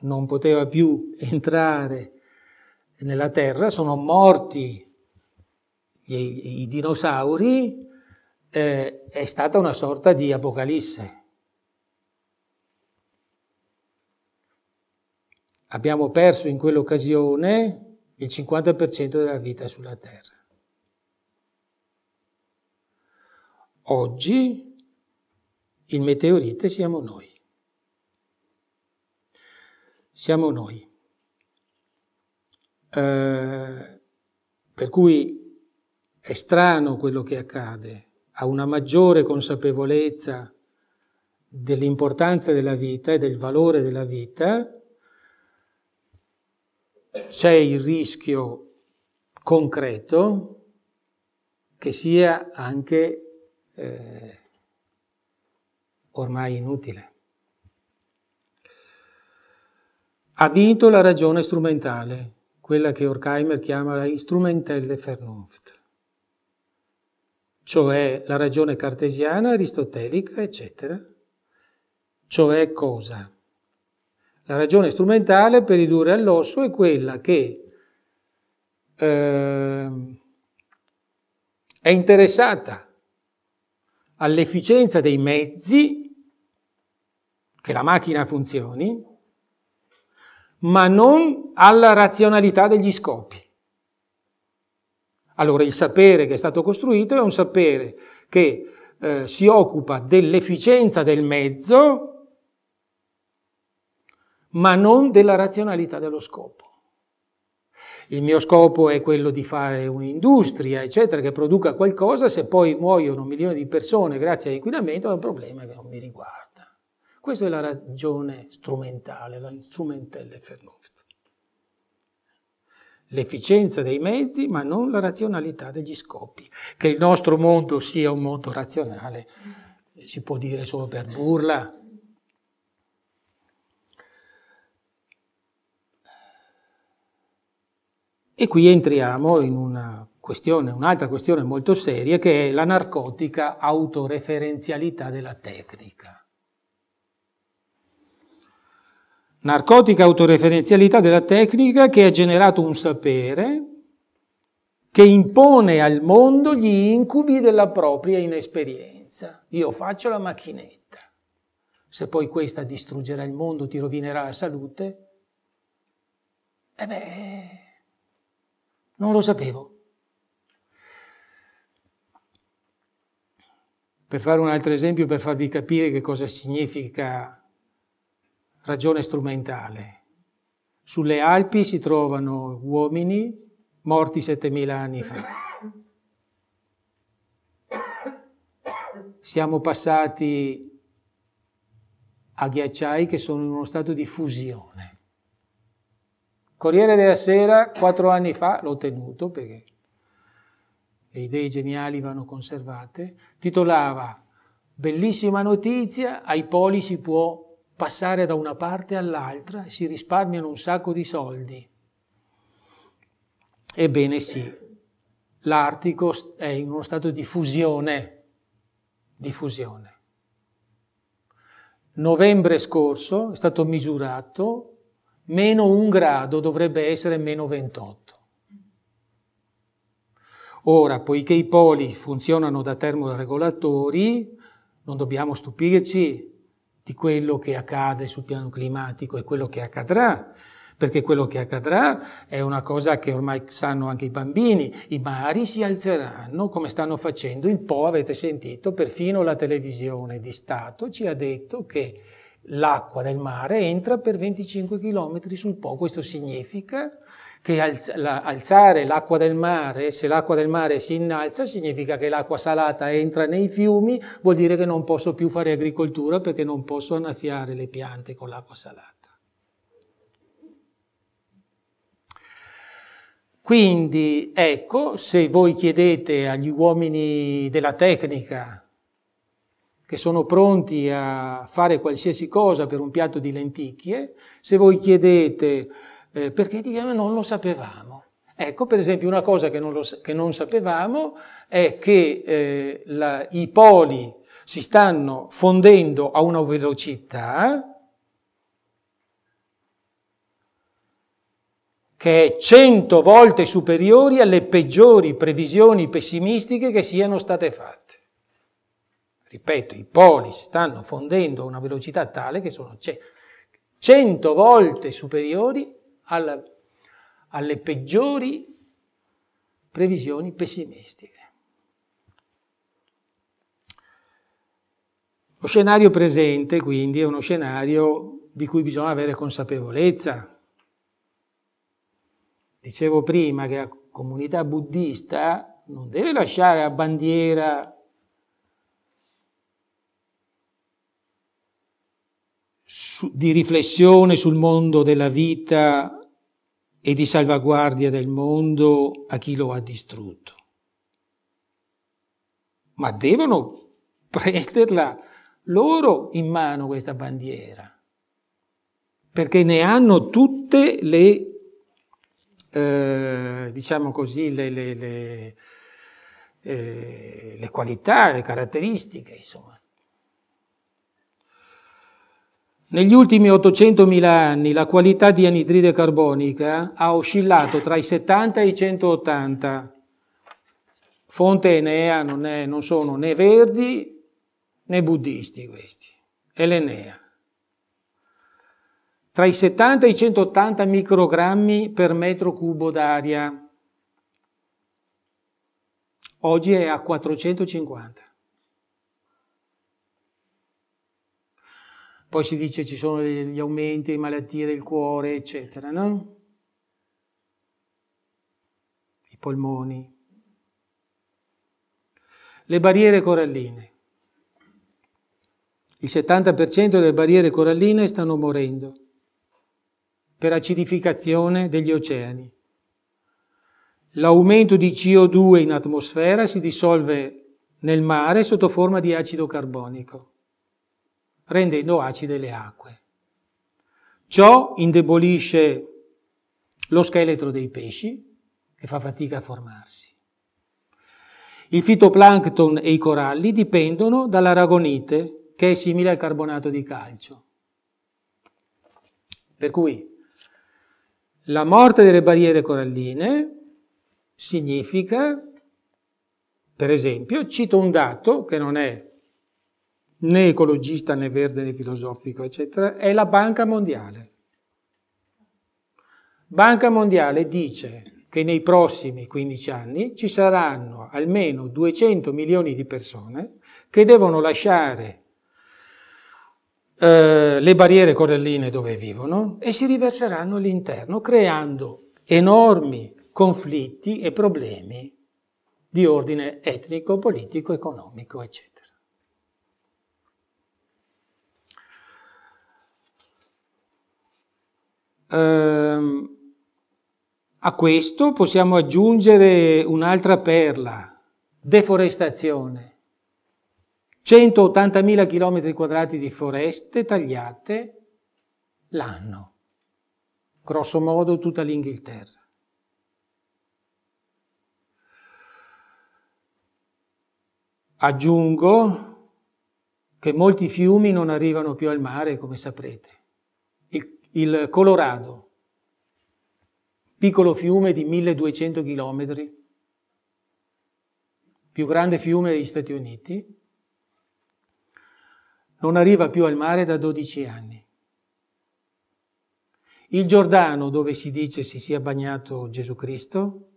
non poteva più entrare nella Terra, sono morti gli, i dinosauri, eh, è stata una sorta di apocalisse. Abbiamo perso in quell'occasione il 50% della vita sulla Terra. Oggi il meteorite siamo noi. Siamo noi. Eh, per cui è strano quello che accade, a una maggiore consapevolezza dell'importanza della vita e del valore della vita, c'è il rischio concreto che sia anche eh, ormai inutile. Ha vinto la ragione strumentale, quella che Horkheimer chiama la instrumentelle Vernunft, cioè la ragione cartesiana, aristotelica, eccetera. Cioè cosa? La ragione strumentale per ridurre all'osso è quella che eh, è interessata all'efficienza dei mezzi, che la macchina funzioni, ma non alla razionalità degli scopi. Allora il sapere che è stato costruito è un sapere che eh, si occupa dell'efficienza del mezzo ma non della razionalità dello scopo. Il mio scopo è quello di fare un'industria, eccetera, che produca qualcosa, se poi muoiono milioni di persone grazie all'inquinamento è un problema che non mi riguarda. Questa è la ragione strumentale, la strumentelle Vernunft. L'efficienza dei mezzi, ma non la razionalità degli scopi. Che il nostro mondo sia un mondo razionale si può dire solo per burla, E qui entriamo in una questione, un'altra questione molto seria che è la narcotica autoreferenzialità della tecnica. Narcotica autoreferenzialità della tecnica che ha generato un sapere che impone al mondo gli incubi della propria inesperienza. Io faccio la macchinetta. Se poi questa distruggerà il mondo, ti rovinerà la salute, e eh beh, non lo sapevo. Per fare un altro esempio, per farvi capire che cosa significa ragione strumentale. Sulle Alpi si trovano uomini morti 7.000 anni fa. Siamo passati a ghiacciai che sono in uno stato di fusione. Corriere della Sera, quattro anni fa, l'ho tenuto perché le idee geniali vanno conservate, titolava Bellissima notizia, ai poli si può passare da una parte all'altra, si risparmiano un sacco di soldi. Ebbene sì, l'Artico è in uno stato di fusione, di fusione. Novembre scorso è stato misurato meno un grado dovrebbe essere meno 28. Ora, poiché i poli funzionano da termoregolatori, non dobbiamo stupirci di quello che accade sul piano climatico e quello che accadrà, perché quello che accadrà è una cosa che ormai sanno anche i bambini, i mari si alzeranno come stanno facendo, il Po avete sentito, perfino la televisione di Stato ci ha detto che l'acqua del mare entra per 25 km sul Po. Questo significa che alzare l'acqua del mare, se l'acqua del mare si innalza, significa che l'acqua salata entra nei fiumi, vuol dire che non posso più fare agricoltura perché non posso annaffiare le piante con l'acqua salata. Quindi ecco, se voi chiedete agli uomini della tecnica che sono pronti a fare qualsiasi cosa per un piatto di lenticchie, se voi chiedete eh, perché dicono non lo sapevamo. Ecco, per esempio, una cosa che non, lo, che non sapevamo è che eh, la, i poli si stanno fondendo a una velocità che è cento volte superiore alle peggiori previsioni pessimistiche che siano state fatte ripeto, i poli stanno fondendo a una velocità tale che sono 100 cioè, volte superiori alla, alle peggiori previsioni pessimistiche. Lo scenario presente, quindi, è uno scenario di cui bisogna avere consapevolezza. Dicevo prima che la comunità buddista non deve lasciare a bandiera su, di riflessione sul mondo della vita e di salvaguardia del mondo a chi lo ha distrutto. Ma devono prenderla loro in mano questa bandiera, perché ne hanno tutte le, eh, diciamo così, le, le, le, eh, le qualità, le caratteristiche, insomma. Negli ultimi 800.000 anni la qualità di anidride carbonica ha oscillato tra i 70 e i 180. Fonte Enea non, è, non sono né verdi né buddisti questi, è l'Enea. Tra i 70 e i 180 microgrammi per metro cubo d'aria. Oggi è a 450. Poi si dice ci sono gli aumenti, le malattie del cuore, eccetera, no? I polmoni. Le barriere coralline. Il 70% delle barriere coralline stanno morendo per acidificazione degli oceani. L'aumento di CO2 in atmosfera si dissolve nel mare sotto forma di acido carbonico rendendo acide le acque. Ciò indebolisce lo scheletro dei pesci e fa fatica a formarsi. Il fitoplancton e i coralli dipendono dall'aragonite, che è simile al carbonato di calcio. Per cui la morte delle barriere coralline significa, per esempio, cito un dato che non è né ecologista né verde né filosofico, eccetera, è la Banca Mondiale. Banca Mondiale dice che nei prossimi 15 anni ci saranno almeno 200 milioni di persone che devono lasciare eh, le barriere coralline dove vivono e si riverseranno all'interno, creando enormi conflitti e problemi di ordine etnico, politico, economico, eccetera. Ehm, a questo possiamo aggiungere un'altra perla, deforestazione. 180.000 km quadrati di foreste tagliate l'anno, grosso modo tutta l'Inghilterra. Aggiungo che molti fiumi non arrivano più al mare, come saprete il Colorado, piccolo fiume di 1200 km, più grande fiume degli Stati Uniti, non arriva più al mare da 12 anni. Il Giordano, dove si dice si sia bagnato Gesù Cristo,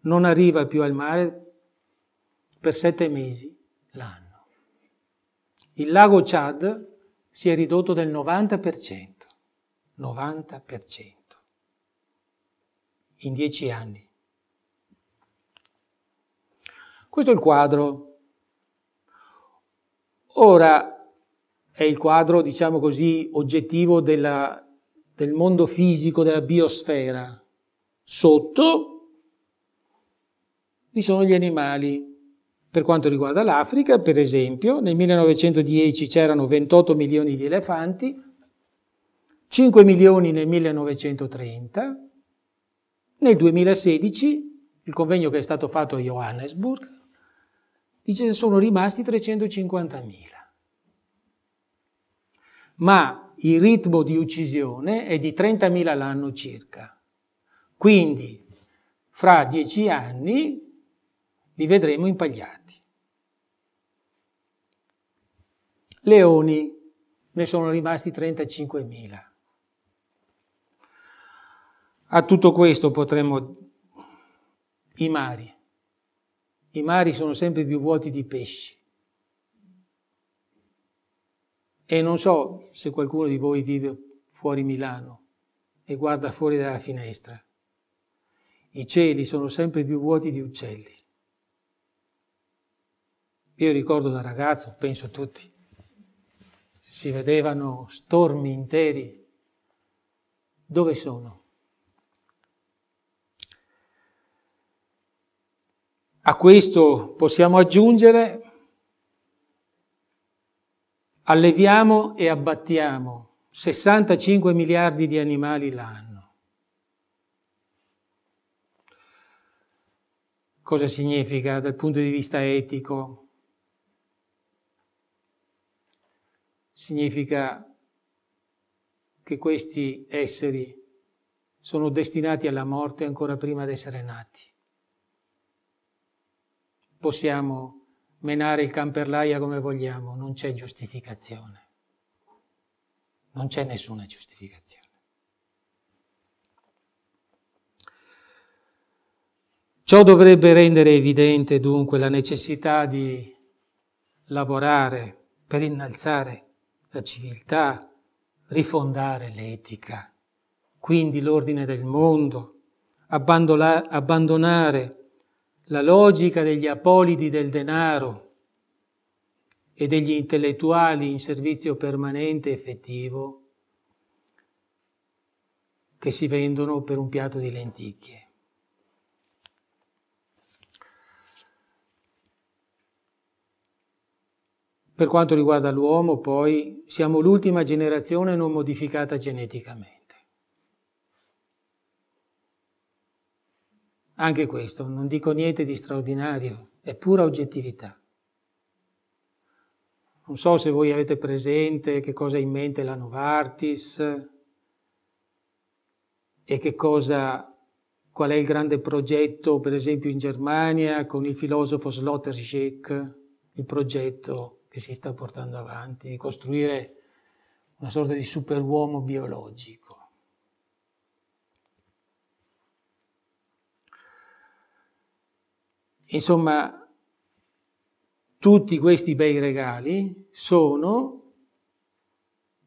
non arriva più al mare per sette mesi l'anno. Il lago Chad si è ridotto del 90%. 90%. In dieci anni. Questo è il quadro. Ora è il quadro, diciamo così, oggettivo della, del mondo fisico, della biosfera. Sotto vi sono gli animali. Per quanto riguarda l'Africa, per esempio, nel 1910 c'erano 28 milioni di elefanti, 5 milioni nel 1930, nel 2016, il convegno che è stato fatto a Johannesburg, dice che sono rimasti 350 mila. Ma il ritmo di uccisione è di 30 mila l'anno circa. Quindi, fra dieci anni li vedremo impagliati. Leoni, ne sono rimasti 35 mila. A tutto questo potremmo i mari. I mari sono sempre più vuoti di pesci. E non so se qualcuno di voi vive fuori Milano e guarda fuori dalla finestra. I cieli sono sempre più vuoti di uccelli. Io ricordo da ragazzo, penso tutti, si vedevano stormi interi. Dove sono? A questo possiamo aggiungere alleviamo e abbattiamo 65 miliardi di animali l'anno. Cosa significa dal punto di vista etico? Significa che questi esseri sono destinati alla morte ancora prima di essere nati possiamo menare il camperlaia come vogliamo, non c'è giustificazione. Non c'è nessuna giustificazione. Ciò dovrebbe rendere evidente dunque la necessità di lavorare per innalzare la civiltà, rifondare l'etica, quindi l'ordine del mondo, abbandonare la logica degli apolidi del denaro e degli intellettuali in servizio permanente effettivo che si vendono per un piatto di lenticchie. Per quanto riguarda l'uomo, poi, siamo l'ultima generazione non modificata geneticamente. Anche questo, non dico niente di straordinario, è pura oggettività. Non so se voi avete presente che cosa ha in mente la Novartis e che cosa, qual è il grande progetto, per esempio in Germania, con il filosofo Sloterdijk, il progetto che si sta portando avanti di costruire una sorta di superuomo biologico. Insomma, tutti questi bei regali sono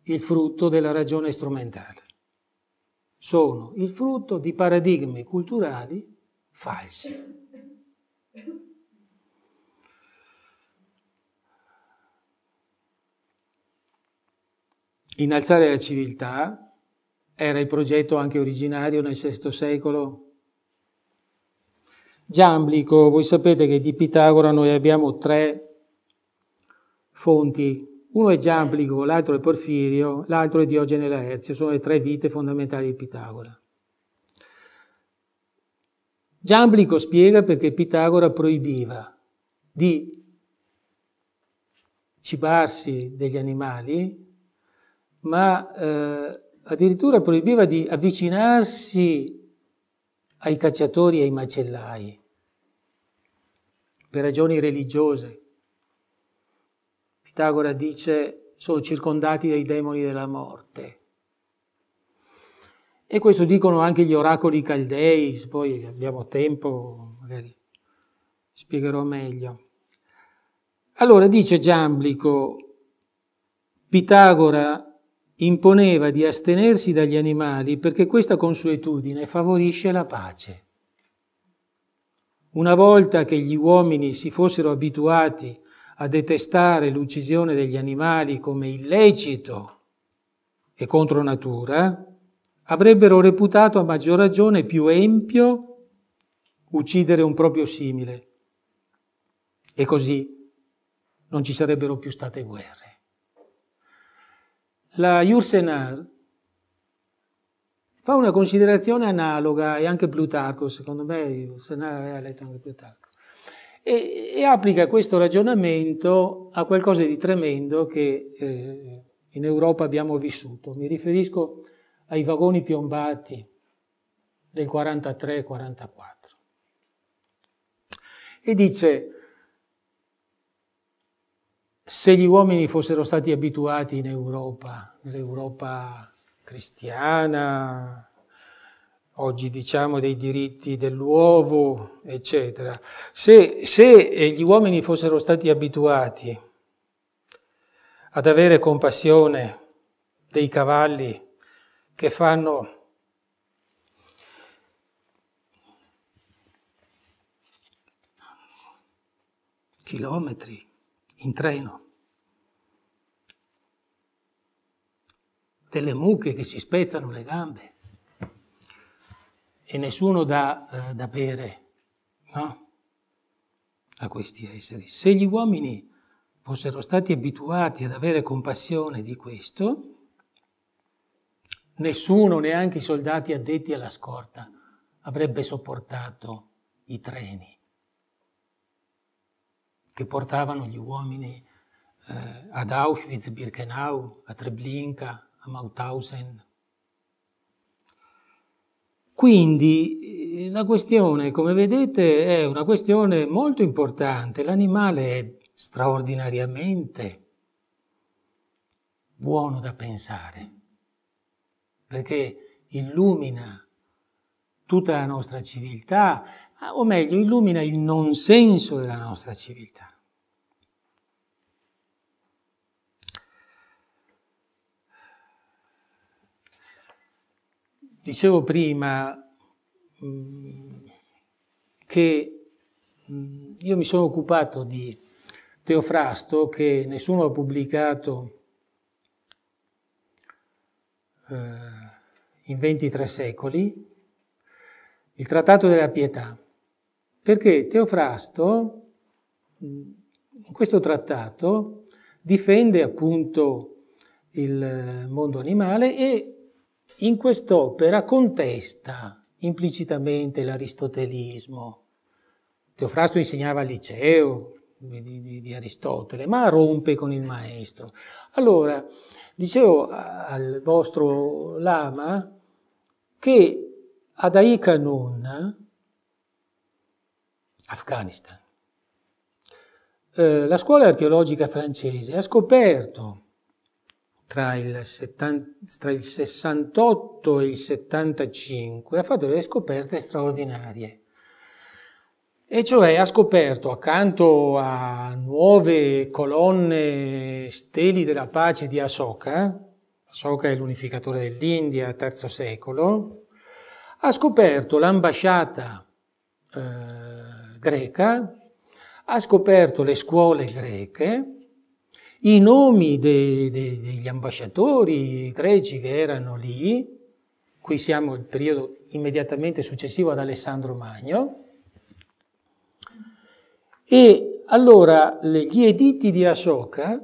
il frutto della ragione strumentale, sono il frutto di paradigmi culturali falsi. Innalzare la civiltà era il progetto anche originario nel VI secolo Giamblico, voi sapete che di Pitagora noi abbiamo tre fonti. Uno è Giamblico, l'altro è Porfirio, l'altro è Diogene Laerzio, sono le tre vite fondamentali di Pitagora. Giamblico spiega perché Pitagora proibiva di cibarsi degli animali, ma eh, addirittura proibiva di avvicinarsi ai cacciatori e ai macellai, per ragioni religiose. Pitagora dice sono circondati dai demoni della morte. E questo dicono anche gli oracoli caldei, poi abbiamo tempo, magari spiegherò meglio. Allora dice Giamblico, Pitagora imponeva di astenersi dagli animali perché questa consuetudine favorisce la pace. Una volta che gli uomini si fossero abituati a detestare l'uccisione degli animali come illecito e contro natura, avrebbero reputato a maggior ragione più empio uccidere un proprio simile. E così non ci sarebbero più state guerre. La Jursenar fa una considerazione analoga e anche Plutarco, secondo me Jursenar aveva letto anche Plutarco, e, e, applica questo ragionamento a qualcosa di tremendo che eh, in Europa abbiamo vissuto. Mi riferisco ai vagoni piombati del 43-44. E dice, se gli uomini fossero stati abituati in Europa, nell'Europa cristiana, oggi diciamo dei diritti dell'uovo, eccetera, se, se eh, gli uomini fossero stati abituati ad avere compassione dei cavalli che fanno chilometri in treno. Delle mucche che si spezzano le gambe e nessuno dà eh, da bere no? a questi esseri. Se gli uomini fossero stati abituati ad avere compassione di questo, nessuno, neanche i soldati addetti alla scorta, avrebbe sopportato i treni che portavano gli uomini eh, ad Auschwitz, Birkenau, a Treblinka, a Mauthausen. Quindi eh, la questione, come vedete, è una questione molto importante. L'animale è straordinariamente buono da pensare, perché illumina tutta la nostra civiltà Ah, o meglio illumina il non senso della nostra civiltà. Dicevo prima mm, che mm, io mi sono occupato di Teofrasto che nessuno ha pubblicato eh, in 23 secoli, il Trattato della Pietà. Perché Teofrasto, in questo trattato, difende appunto il mondo animale e in quest'opera contesta implicitamente l'aristotelismo. Teofrasto insegnava al liceo di, di, di, Aristotele, ma rompe con il maestro. Allora, dicevo al vostro lama che ad Aicanon Afghanistan. Eh, la scuola archeologica francese ha scoperto tra il, 70, tra il 68 e il 75, ha fatto delle scoperte straordinarie. E cioè ha scoperto accanto a nuove colonne steli della pace di Asoka, Asoka è l'unificatore dell'India, III secolo, ha scoperto l'ambasciata eh, greca, ha scoperto le scuole greche, i nomi de, de, degli ambasciatori greci che erano lì, qui siamo nel periodo immediatamente successivo ad Alessandro Magno, e allora gli editi di Ashoka,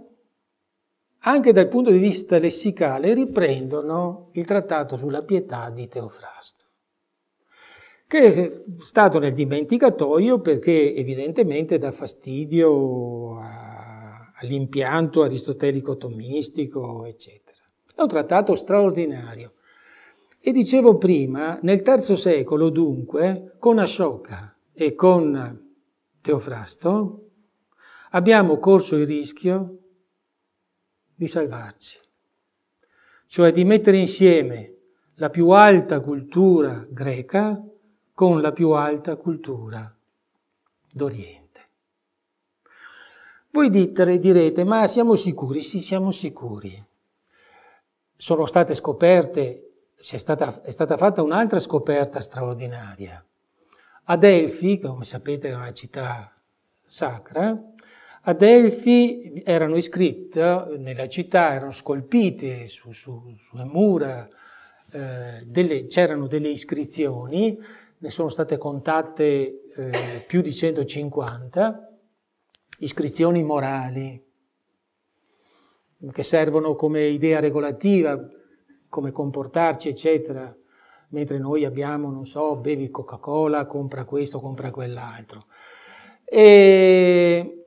anche dal punto di vista lessicale, riprendono il trattato sulla pietà di Teofrasto che è stato nel dimenticatoio perché evidentemente dà fastidio all'impianto aristotelico-tomistico, eccetera. È un trattato straordinario. E dicevo prima, nel III secolo dunque, con Ashoka e con Teofrasto, abbiamo corso il rischio di salvarci, cioè di mettere insieme la più alta cultura greca con la più alta cultura d'Oriente. Voi dite, direte, ma siamo sicuri? Sì, siamo sicuri. Sono state scoperte, è stata, è stata fatta un'altra scoperta straordinaria. A Delfi, come sapete è una città sacra, a Delfi erano iscritte, nella città erano scolpite su, su, sulle mura, eh, c'erano delle iscrizioni ne sono state contate eh, più di 150, iscrizioni morali, che servono come idea regolativa, come comportarci, eccetera, mentre noi abbiamo, non so, bevi Coca-Cola, compra questo, compra quell'altro. E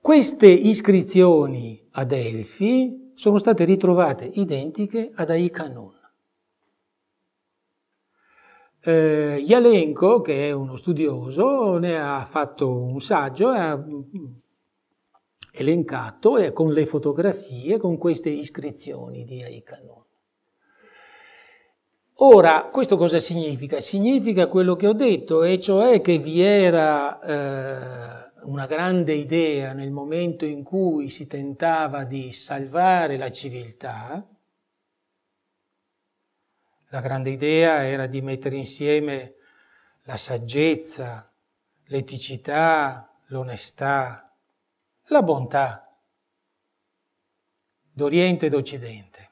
queste iscrizioni a Delfi sono state ritrovate identiche ad Aikanun. Eh, Ialenko, che è uno studioso, ne ha fatto un saggio ha mm, mm, elencato eh, con le fotografie, con queste iscrizioni di Aikanon. Ora, questo cosa significa? Significa quello che ho detto, e cioè che vi era eh, una grande idea nel momento in cui si tentava di salvare la civiltà, la grande idea era di mettere insieme la saggezza, l'eticità, l'onestà, la bontà d'Oriente e d'Occidente.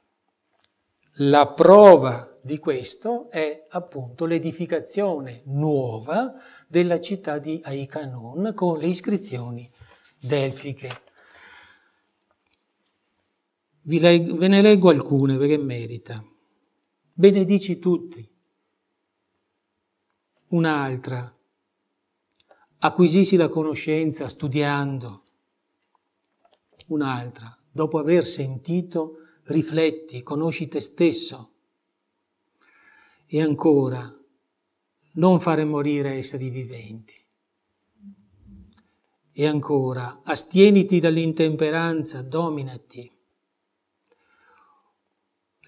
La prova di questo è appunto l'edificazione nuova della città di Aicanon con le iscrizioni delfiche. Vi leg- ve ne leggo alcune perché merita benedici tutti. Un'altra, acquisisci la conoscenza studiando. Un'altra, dopo aver sentito, rifletti, conosci te stesso. E ancora, non fare morire esseri viventi. E ancora, astieniti dall'intemperanza, dominati.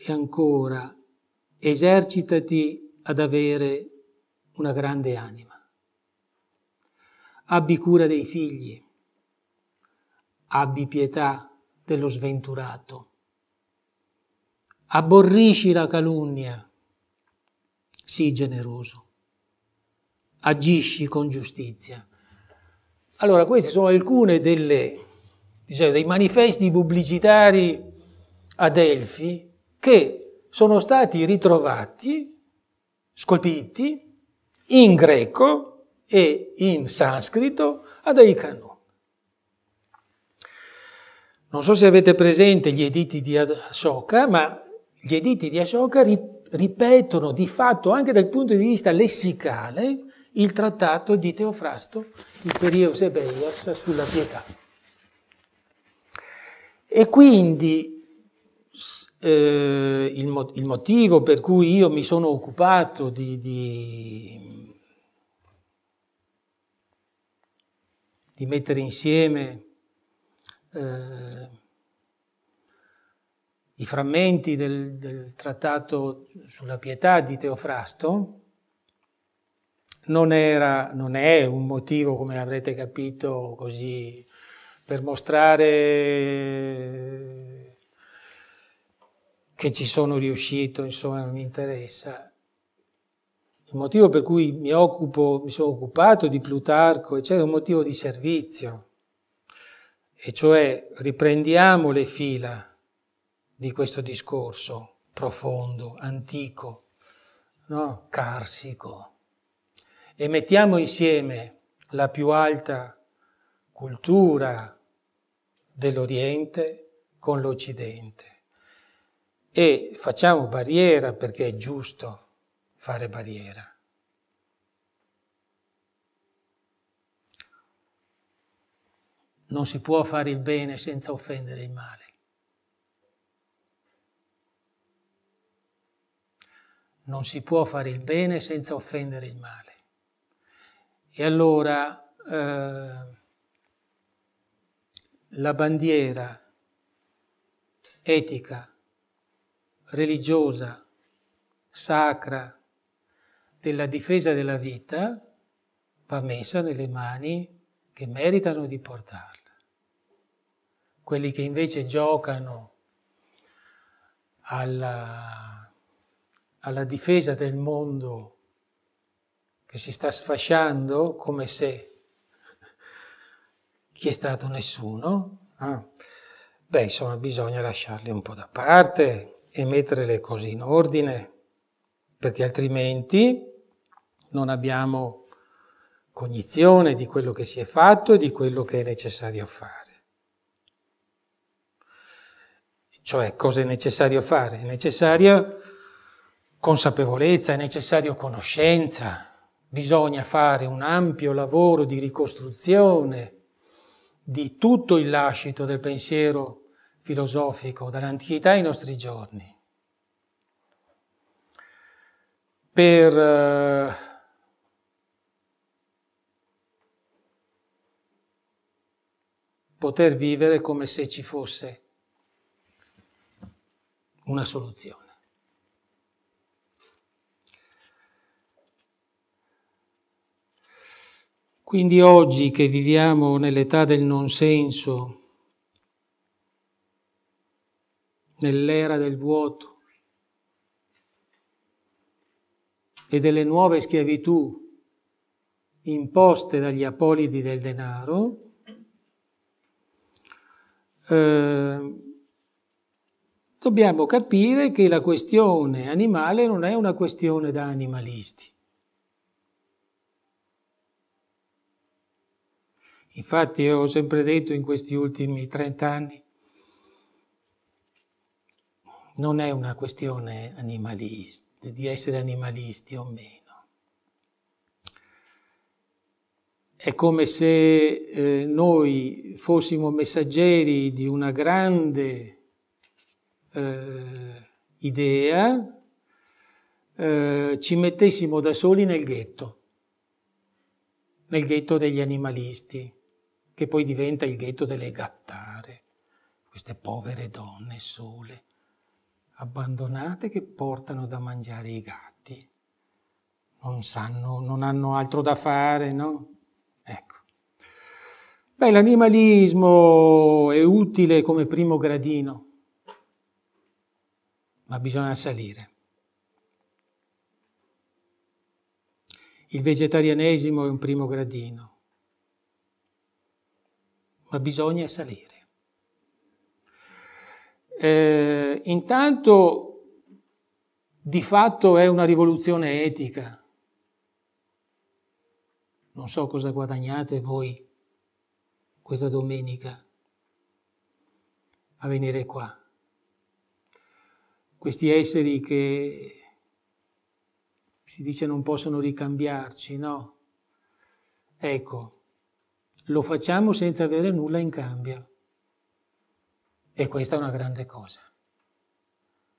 E ancora, esercitati ad avere una grande anima. Abbi cura dei figli, abbi pietà dello sventurato, abborrisci la calunnia, sii generoso, agisci con giustizia. Allora, queste sono alcune delle, diciamo, dei manifesti pubblicitari a Delfi che sono stati ritrovati, scolpiti, in greco e in sanscrito ad Aikanu. Non so se avete presente gli editi di Ashoka, ma gli editi di Ashoka ripetono di fatto, anche dal punto di vista lessicale, il trattato di Teofrasto, il Perieus Ebeias, sulla pietà. E quindi eh, il, mo- il, motivo per cui io mi sono occupato di, di, di mettere insieme eh, i frammenti del, del trattato sulla pietà di Teofrasto, non, era, non, è un motivo, come avrete capito, così per mostrare che ci sono riuscito, insomma, non mi interessa. Il motivo per cui mi, occupo, mi sono occupato di Plutarco, eccetera, cioè, è un motivo di servizio. E cioè riprendiamo le fila di questo discorso profondo, antico, no? carsico, e mettiamo insieme la più alta cultura dell'Oriente con l'Occidente e facciamo barriera perché è giusto fare barriera. Non si può fare il bene senza offendere il male. Non si può fare il bene senza offendere il male. E allora eh, la bandiera etica religiosa, sacra, della difesa della vita, va messa nelle mani che meritano di portarla. Quelli che invece giocano alla, alla difesa del mondo che si sta sfasciando come se chi è stato nessuno, ah, beh insomma bisogna lasciarli un po' da parte, e mettere le cose in ordine, perché altrimenti non abbiamo cognizione di quello che si è fatto e di quello che è necessario fare. Cioè, cosa è necessario fare? È necessaria consapevolezza, è necessaria conoscenza, bisogna fare un ampio lavoro di ricostruzione di tutto il lascito del pensiero filosofico dall'antichità ai nostri giorni. Per eh, poter vivere come se ci fosse una soluzione. Quindi oggi che viviamo nell'età del non senso, nell'era del vuoto e delle nuove schiavitù imposte dagli apolidi del denaro, eh, dobbiamo capire che la questione animale non è una questione da animalisti. Infatti io ho sempre detto in questi ultimi trent'anni non è una questione animalista, di essere animalisti o meno. È come se eh, noi fossimo messaggeri di una grande eh, idea, eh, ci mettessimo da soli nel ghetto, nel ghetto degli animalisti, che poi diventa il ghetto delle gattare, queste povere donne sole abbandonate che portano da mangiare i gatti. Non sanno, non hanno altro da fare, no? Ecco. Beh, l'animalismo è utile come primo gradino, ma bisogna salire. Il vegetarianesimo è un primo gradino, ma bisogna salire. Eh, intanto di fatto è una rivoluzione etica. Non so cosa guadagnate voi questa domenica a venire qua. Questi esseri che si dice non possono ricambiarci, no? Ecco, lo facciamo senza avere nulla in cambio. E questa è una grande cosa.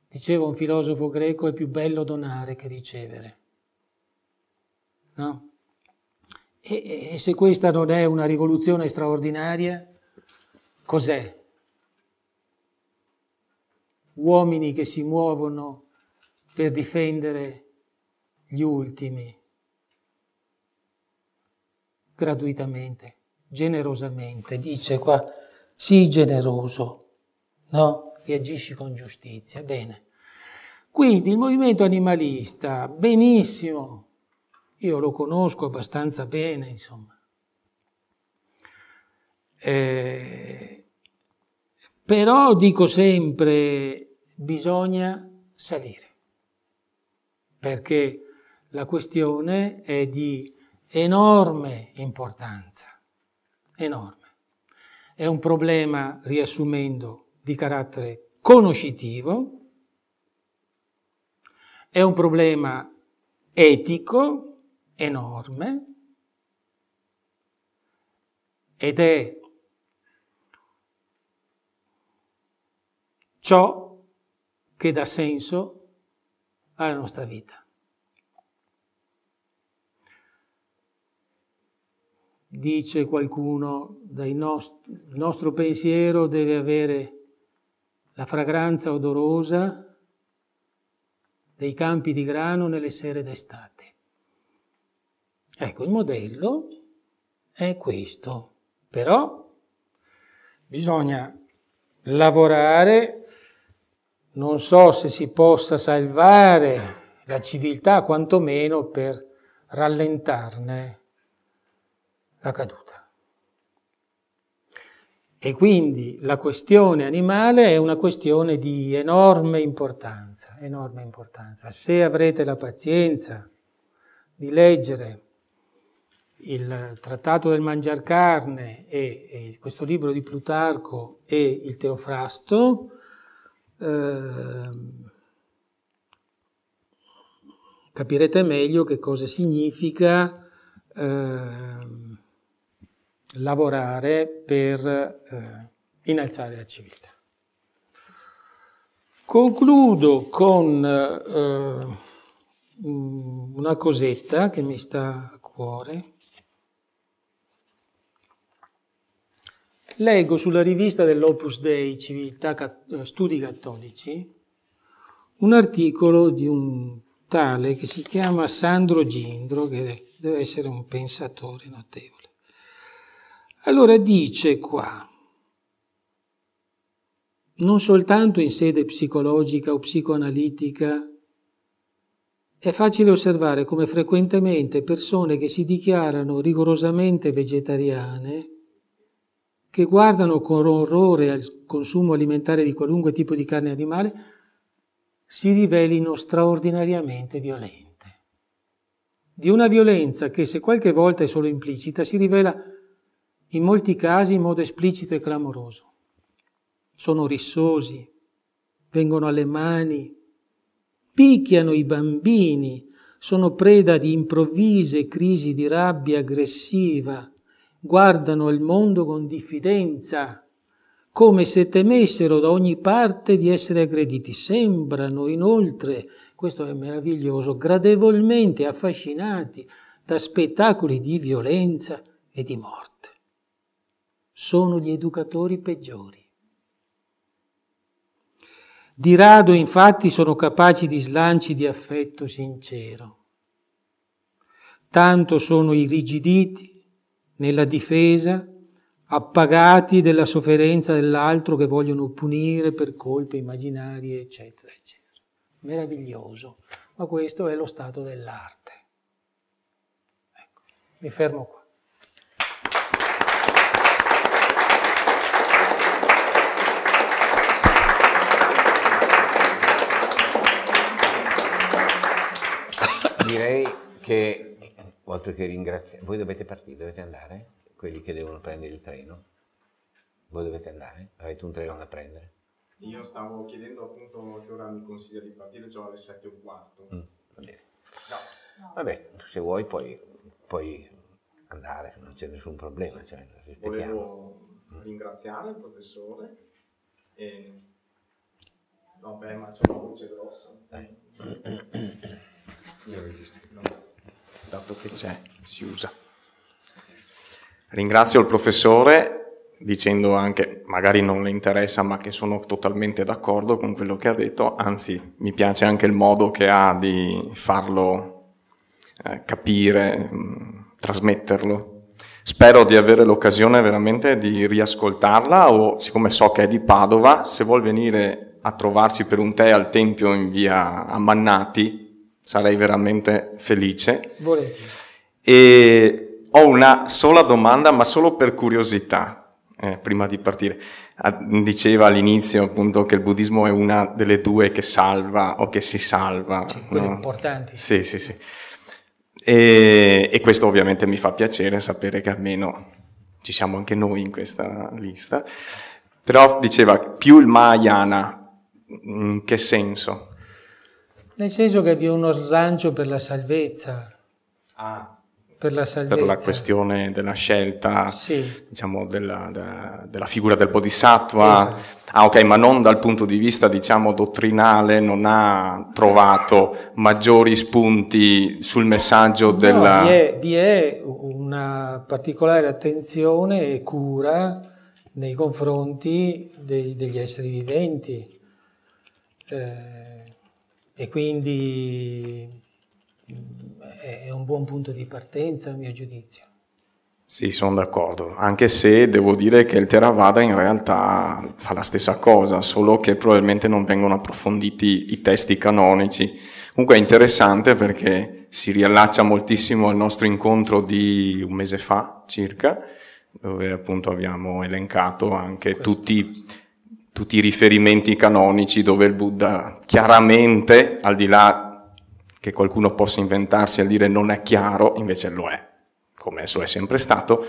Diceva un filosofo greco, è più bello donare che ricevere. No? E, e se questa non è una rivoluzione straordinaria, cos'è? Uomini che si muovono per difendere gli ultimi, gratuitamente, generosamente, dice qua, sii generoso no? E agisci con giustizia. Bene. Quindi il movimento animalista, benissimo, io lo conosco abbastanza bene, insomma. Eh, però dico sempre, bisogna salire, perché la questione è di enorme importanza, enorme. È un problema, riassumendo, di carattere conoscitivo, è un problema etico enorme ed è ciò che dà senso alla nostra vita. Dice qualcuno, dai il nostro pensiero deve avere la fragranza odorosa dei campi di grano nelle sere d'estate. Ecco, il modello è questo, però bisogna lavorare, non so se si possa salvare la civiltà, quantomeno per rallentarne la caduta. E quindi la questione animale è una questione di enorme importanza, enorme importanza. Se avrete la pazienza di leggere il Trattato del Mangiar Carne e, e questo libro di Plutarco e il Teofrasto, eh, capirete meglio che cosa significa eh, lavorare per eh, innalzare la civiltà. Concludo con eh, mm, una cosetta che mi sta a cuore. Leggo sulla rivista dell'Opus Dei Civiltà eh, Studi Cattolici un articolo di un tale che si chiama Sandro Gindro, che deve essere un pensatore notevole. Allora dice qua, non soltanto in sede psicologica o psicoanalitica, è facile osservare come frequentemente persone che si dichiarano rigorosamente vegetariane, che guardano con orrore al consumo alimentare di qualunque tipo di carne animale, si rivelino straordinariamente violente. Di una violenza che, se qualche volta è solo implicita, si rivela in molti casi in modo esplicito e clamoroso. Sono rissosi, vengono alle mani, picchiano i bambini, sono preda di improvvise crisi di rabbia aggressiva, guardano il mondo con diffidenza, come se temessero da ogni parte di essere aggrediti. Sembrano inoltre, questo è meraviglioso, gradevolmente affascinati da spettacoli di violenza e di morte sono gli educatori peggiori. Di rado infatti sono capaci di slanci di affetto sincero. Tanto sono irrigiditi nella difesa, appagati della sofferenza dell'altro che vogliono punire per colpe immaginarie, eccetera, eccetera. Meraviglioso, ma questo è lo stato dell'arte. Ecco, mi fermo qua. direi che, oltre che ringraziare, voi dovete partire, dovete andare, quelli che devono prendere il treno. Voi dovete andare? Avete un treno da prendere? Io stavo chiedendo appunto che ora mi consiglia di partire, cioè alle 7 e un quarto. Mm, va bene. No. Vabbè, se vuoi puoi, puoi andare, non c'è nessun problema. Sì. Cioè, Volevo mm. ringraziare il professore e... Vabbè, ma c'è una voce grossa. Eh. Io esiste. No. Dato che c'è, si usa. Ringrazio il professore dicendo anche, magari non le interessa, ma che sono totalmente d'accordo con quello che ha detto, anzi mi piace anche il modo che ha di farlo eh, capire, mh, mm, trasmetterlo. Spero di avere l'occasione veramente di riascoltarla o siccome so che è di Padova, se vuol venire a trovarsi per un tè al Tempio in via Ammannati, sarei veramente felice. Volete. E ho una sola domanda, ma solo per curiosità, eh, prima di partire. Ah, diceva all'inizio appunto che il buddismo è una delle due che salva o che si salva. Sì, no? importanti. Sì, sì, sì. E, e questo ovviamente mi fa piacere sapere che almeno ci siamo anche noi in questa lista. Però diceva più il Mahayana, in che senso? Nel senso che vi è uno slancio per la salvezza. Ah. Per la salvezza. Per la questione della scelta, sì. diciamo, della, della, della, figura del bodhisattva. Esatto. Ah, ok, ma non dal punto di vista, diciamo, dottrinale, non ha trovato maggiori spunti sul messaggio no, della... Vi è, vi è una particolare attenzione e cura nei confronti dei, degli esseri viventi. Eh, e quindi mm, è un buon punto di partenza a mio giudizio. Sì, sono d'accordo, anche se devo dire che il Theravada in realtà fa la stessa cosa, solo che probabilmente non vengono approfonditi i testi canonici. Comunque è interessante perché si riallaccia moltissimo al nostro incontro di un mese fa circa, dove appunto abbiamo elencato anche Questo. tutti tutti i riferimenti canonici dove il Buddha chiaramente, al di là che qualcuno possa inventarsi a dire non è chiaro, invece lo è, come esso è sempre stato,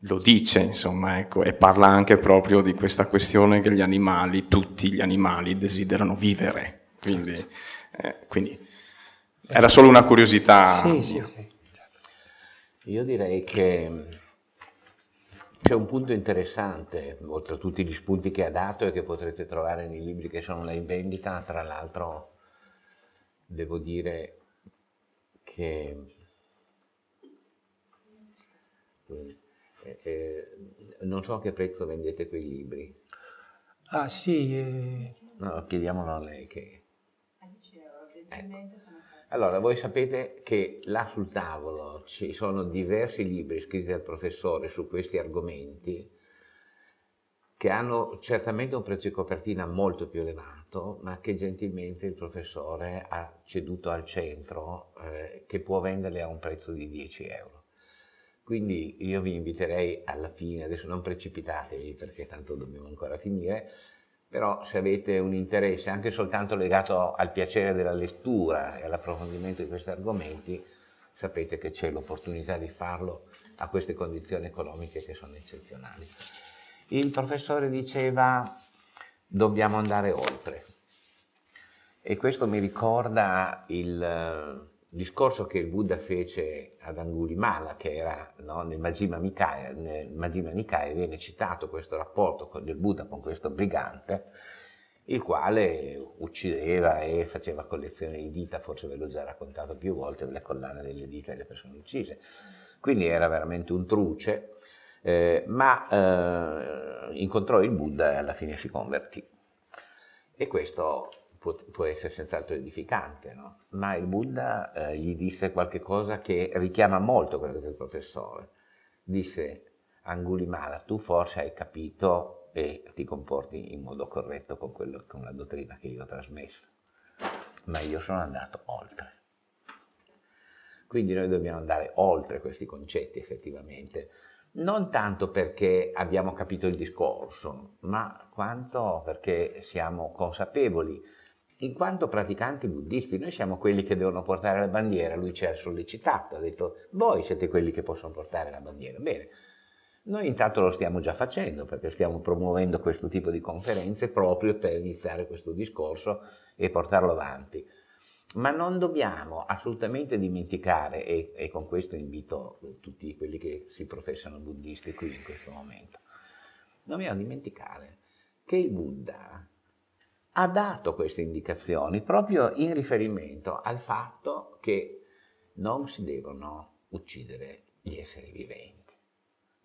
lo dice, insomma, ecco, e parla anche proprio di questa questione che gli animali, tutti gli animali, desiderano vivere. Quindi, eh, quindi era solo una curiosità. Sì, sì, sì. Certo. Io direi che c'è un punto interessante, oltre a tutti gli spunti che ha dato e che potrete trovare nei libri che sono là in vendita, tra l'altro devo dire che eh, eh non so a che prezzo vendete quei libri. Ah sì. Eh... No, chiediamolo a lei che... Alice, ah, ovviamente ecco. sono allora, voi sapete che là sul tavolo ci sono diversi libri scritti dal professore su questi argomenti che hanno certamente un prezzo di copertina molto più elevato, ma che gentilmente il professore ha ceduto al centro eh, che può venderle a un prezzo di 10 euro. Quindi io vi inviterei alla fine, adesso non precipitatevi perché tanto dobbiamo ancora finire, però se avete un interesse anche soltanto legato al piacere della lettura e all'approfondimento di questi argomenti, sapete che c'è l'opportunità di farlo a queste condizioni economiche che sono eccezionali. Il professore diceva dobbiamo andare oltre e questo mi ricorda il, discorso che il Buddha fece ad Angulimala, che era no, nel, Majima Nikaya, nel Majjhima Nikaya, viene citato questo rapporto del Buddha con questo brigante, il quale uccideva e faceva collezione di dita, forse ve l'ho già raccontato più volte, le collane delle dita delle persone uccise. Quindi era veramente un truce, eh, ma eh, incontrò il Buddha e alla fine si convertì. E questo può, può essere senz'altro edificante, no? ma il Buddha eh, gli disse qualcosa che richiama molto quello del professore. Disse, Angulimala, tu forse hai capito e ti comporti in modo corretto con, quello, con la dottrina che io ho trasmesso, ma io sono andato oltre. Quindi noi dobbiamo andare oltre questi concetti effettivamente, non tanto perché abbiamo capito il discorso, ma quanto perché siamo consapevoli in quanto praticanti buddisti, noi siamo quelli che devono portare la bandiera, lui ci ha sollecitato, ha detto voi siete quelli che possono portare la bandiera. Bene, noi intanto lo stiamo già facendo perché stiamo promuovendo questo tipo di conferenze proprio per iniziare questo discorso e portarlo avanti. Ma non dobbiamo assolutamente dimenticare, e, e con questo invito tutti quelli che si professano buddisti qui in questo momento, non dobbiamo dimenticare che il Buddha ha dato queste indicazioni proprio in riferimento al fatto che non si devono uccidere gli esseri viventi.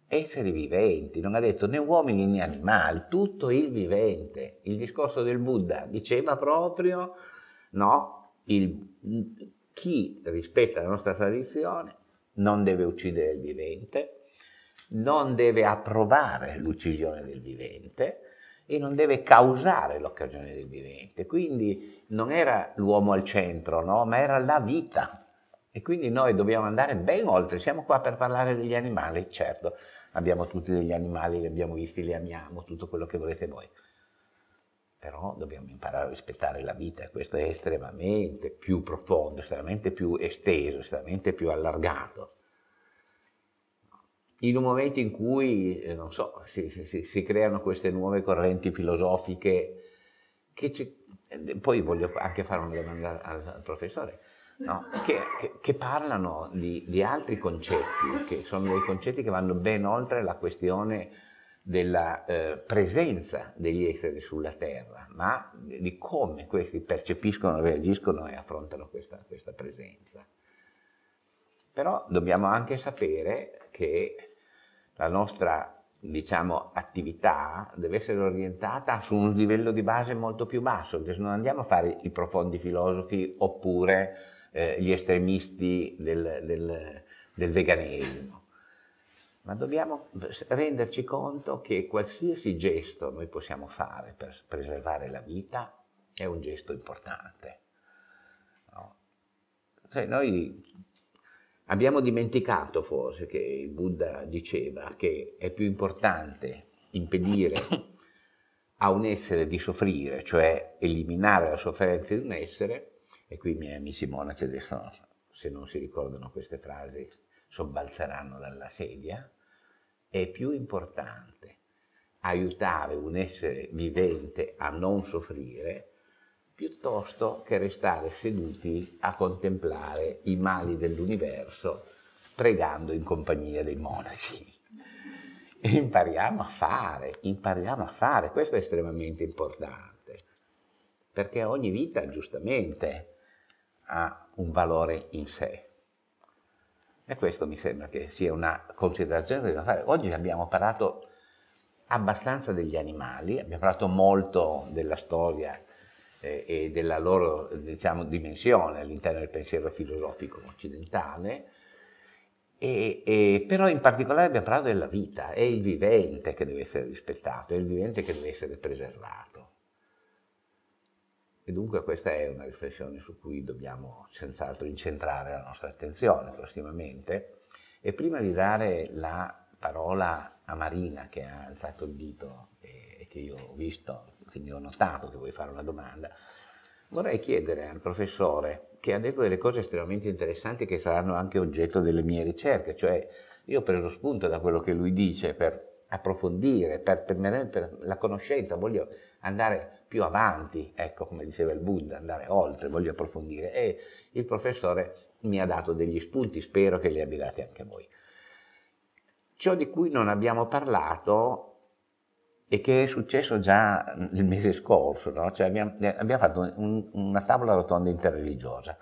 Esseri viventi, non ha detto né uomini né animali, tutto il vivente. Il discorso del Buddha diceva proprio, no, il, chi rispetta la nostra tradizione non deve uccidere il vivente, non deve approvare l'uccisione del vivente, e non deve causare l'occasione del vivente. Quindi non era l'uomo al centro, no? ma era la vita. E quindi noi dobbiamo andare ben oltre, siamo qua per parlare degli animali, certo, abbiamo tutti degli animali, li abbiamo visti, li amiamo, tutto quello che volete voi. Però dobbiamo imparare a rispettare la vita, questo è estremamente più profondo, estremamente più esteso, estremamente più allargato in un momento in cui, eh, non so, si, si, si, creano queste nuove correnti filosofiche che ci... Eh, poi voglio anche fare una domanda al, al professore, no? che, che, che, parlano di, di, altri concetti, che sono dei concetti che vanno ben oltre la questione della eh, presenza degli esseri sulla Terra, ma di come questi percepiscono, reagiscono e affrontano questa, questa presenza. Però dobbiamo anche sapere che la nostra diciamo, attività deve essere orientata su un livello di base molto più basso, cioè, non andiamo a fare i profondi filosofi oppure eh, gli estremisti del, del, del veganesimo, ma dobbiamo renderci conto che qualsiasi gesto noi possiamo fare per preservare la vita è un gesto importante. No? Se noi Abbiamo dimenticato forse che il Buddha diceva che è più importante impedire a un essere di soffrire, cioè eliminare la sofferenza di un essere, e qui i miei amici monaci adesso, se non si ricordano queste frasi, sobbalzeranno dalla sedia, è più importante aiutare un essere vivente a non soffrire piuttosto che restare seduti a contemplare i mali dell'universo pregando in compagnia dei monaci. E impariamo a fare, impariamo a fare, questo è estremamente importante, perché ogni vita giustamente ha un valore in sé. E questo mi sembra che sia una considerazione che dobbiamo fare. Oggi abbiamo parlato abbastanza degli animali, abbiamo parlato molto della storia eh, e della loro diciamo, dimensione all'interno del pensiero filosofico occidentale, e, e, però in particolare abbiamo parlato della vita, è il vivente che deve essere rispettato, è il vivente che deve essere preservato. E dunque questa è una riflessione su cui dobbiamo senz'altro incentrare la nostra attenzione prossimamente. E prima di dare la parola a Marina che ha alzato il dito e, e che io ho visto quindi ho notato che vuoi fare una domanda. Vorrei chiedere al professore, che ha detto delle cose estremamente interessanti che saranno anche oggetto delle mie ricerche, cioè io ho preso spunto da quello che lui dice per approfondire, per, per, per la conoscenza, voglio andare più avanti, ecco come diceva il Buddha, andare oltre, voglio approfondire e il professore mi ha dato degli spunti, spero che li abbiate anche voi. Ciò di cui non abbiamo parlato e che è successo già il mese scorso, no? cioè abbiamo, eh, abbiamo, fatto un, una tavola rotonda interreligiosa.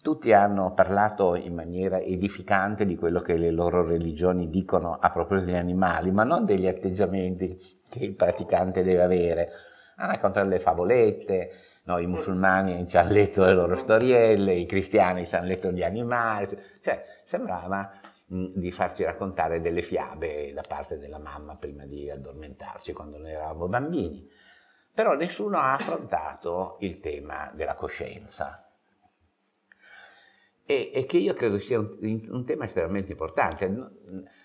Tutti hanno parlato in maniera edificante di quello che le loro religioni dicono a proposito degli animali, ma non degli atteggiamenti che il praticante deve avere. Hanno raccontato le favolette, no? i musulmani ci hanno letto le loro storielle, i cristiani ci hanno letto gli animali, cioè sembrava di farci raccontare delle fiabe da parte della mamma prima di addormentarci quando noi eravamo bambini. Però nessuno ha affrontato il tema della coscienza. E, e che io credo sia un, un, tema estremamente importante.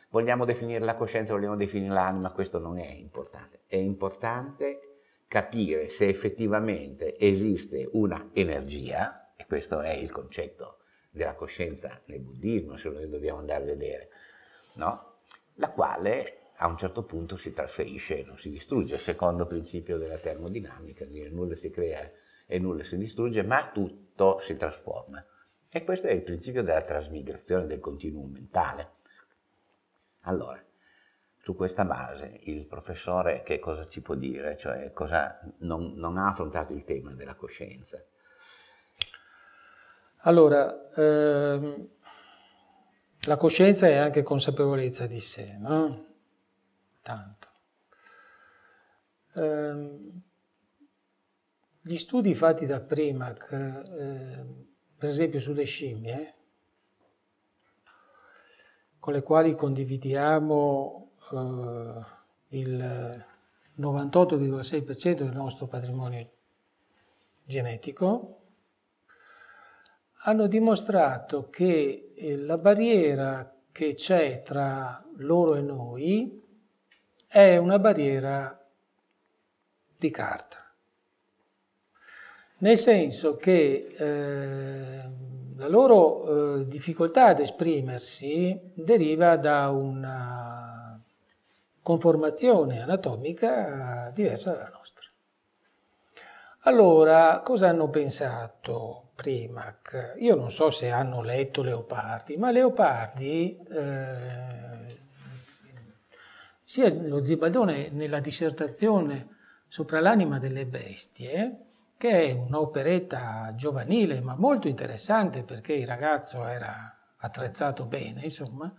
Vogliamo definire la coscienza, vogliamo definire l'anima, questo non è importante. È importante capire se effettivamente esiste una energia, e questo è il concetto della coscienza nel buddismo, se noi dobbiamo andare a vedere, no? la quale a un certo punto si trasferisce e non si distrugge, secondo principio della termodinamica, dire nulla si crea e nulla si distrugge, ma tutto si trasforma. E questo è il principio della trasmigrazione del continuum mentale. Allora, su questa base il professore che cosa ci può dire? Cioè cosa non, non ha affrontato il tema della coscienza. Allora, ehm, la coscienza è anche consapevolezza di sé, no? Tanto. Ehm, gli studi fatti da Primac, eh, per esempio sulle scimmie, con le quali condividiamo eh, il 98,6% del nostro patrimonio genetico, hanno dimostrato che eh, la barriera che c'è tra loro e noi è una barriera di carta. Nel senso che eh, la loro eh, difficoltà ad esprimersi deriva da una conformazione anatomica diversa dalla nostra. Allora, cosa hanno pensato? Primac. Io non so se hanno letto Leopardi, ma Leopardi, eh, sia lo Zibaldone nella dissertazione sopra l'anima delle bestie, che è un'operetta giovanile ma molto interessante perché il ragazzo era attrezzato bene, insomma,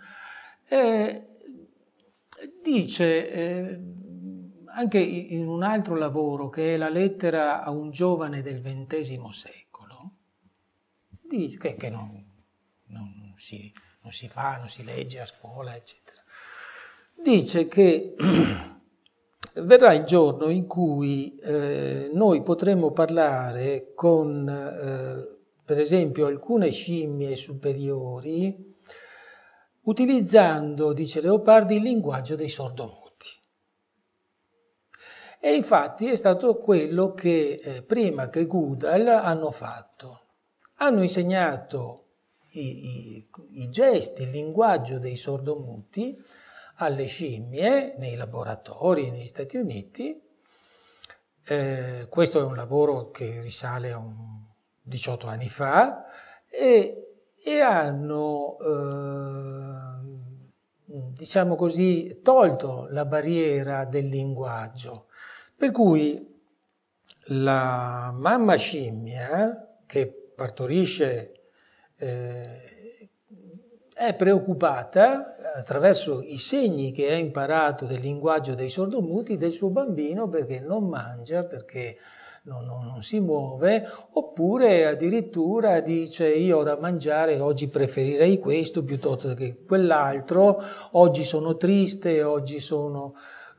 eh, dice eh, anche in un altro lavoro che è la lettera a un giovane del XX secolo, dice, che, che non, non, non, si, non si fa, non si legge a scuola, eccetera. Dice che verrà il giorno in cui eh, noi potremo parlare con, eh, per esempio, alcune scimmie superiori utilizzando, dice Leopardi, il linguaggio dei sordomuti. E infatti è stato quello che eh, prima che Gudal hanno fatto hanno insegnato i, i, i gesti, il linguaggio dei sordomuti alle scimmie nei laboratori negli Stati Uniti. Eh, questo è un lavoro che risale a 18 anni fa e, e hanno, eh, diciamo così, tolto la barriera del linguaggio. Per cui la mamma scimmia, che partorisce eh, è preoccupata attraverso i segni che ha imparato del linguaggio dei sordomuti del suo bambino perché non mangia, perché non, non, non, si muove, oppure addirittura dice io ho da mangiare, oggi preferirei questo piuttosto che quell'altro, oggi sono triste, oggi sono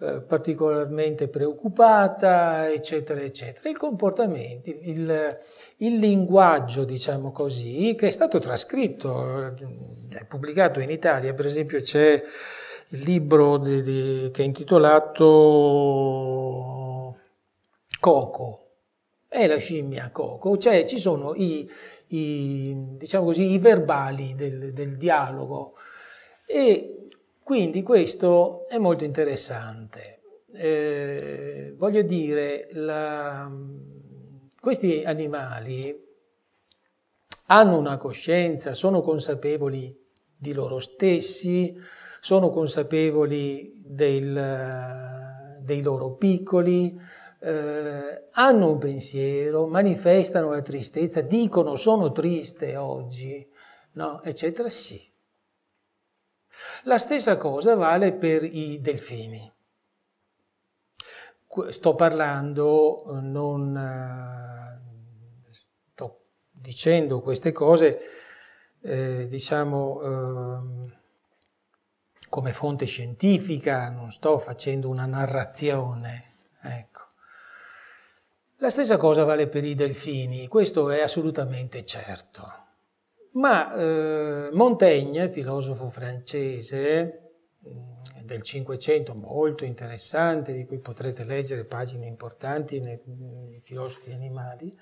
eh, particolarmente preoccupata, eccetera, eccetera. Il comportamento, il, il, linguaggio, diciamo così, che è stato trascritto, eh, è pubblicato in Italia, per esempio c'è il libro di, di, che è intitolato Coco, è la scimmia Coco, cioè ci sono i, i, diciamo così, i verbali del, del dialogo e quindi questo è molto interessante. Eh, voglio dire, la, questi animali hanno una coscienza, sono consapevoli di loro stessi, sono consapevoli del, dei loro piccoli, eh, hanno un pensiero, manifestano la tristezza, dicono sono triste oggi, no, eccetera, sì. La stessa cosa vale per i delfini. Sto parlando, eh, non eh, sto dicendo queste cose, eh, diciamo, eh, come fonte scientifica, non sto facendo una narrazione. Ecco. La stessa cosa vale per i delfini, questo è assolutamente certo. Ma eh, Montaigne, filosofo francese mm, del Cinquecento, molto interessante, di cui potrete leggere pagine importanti nei, nei filosofi animali,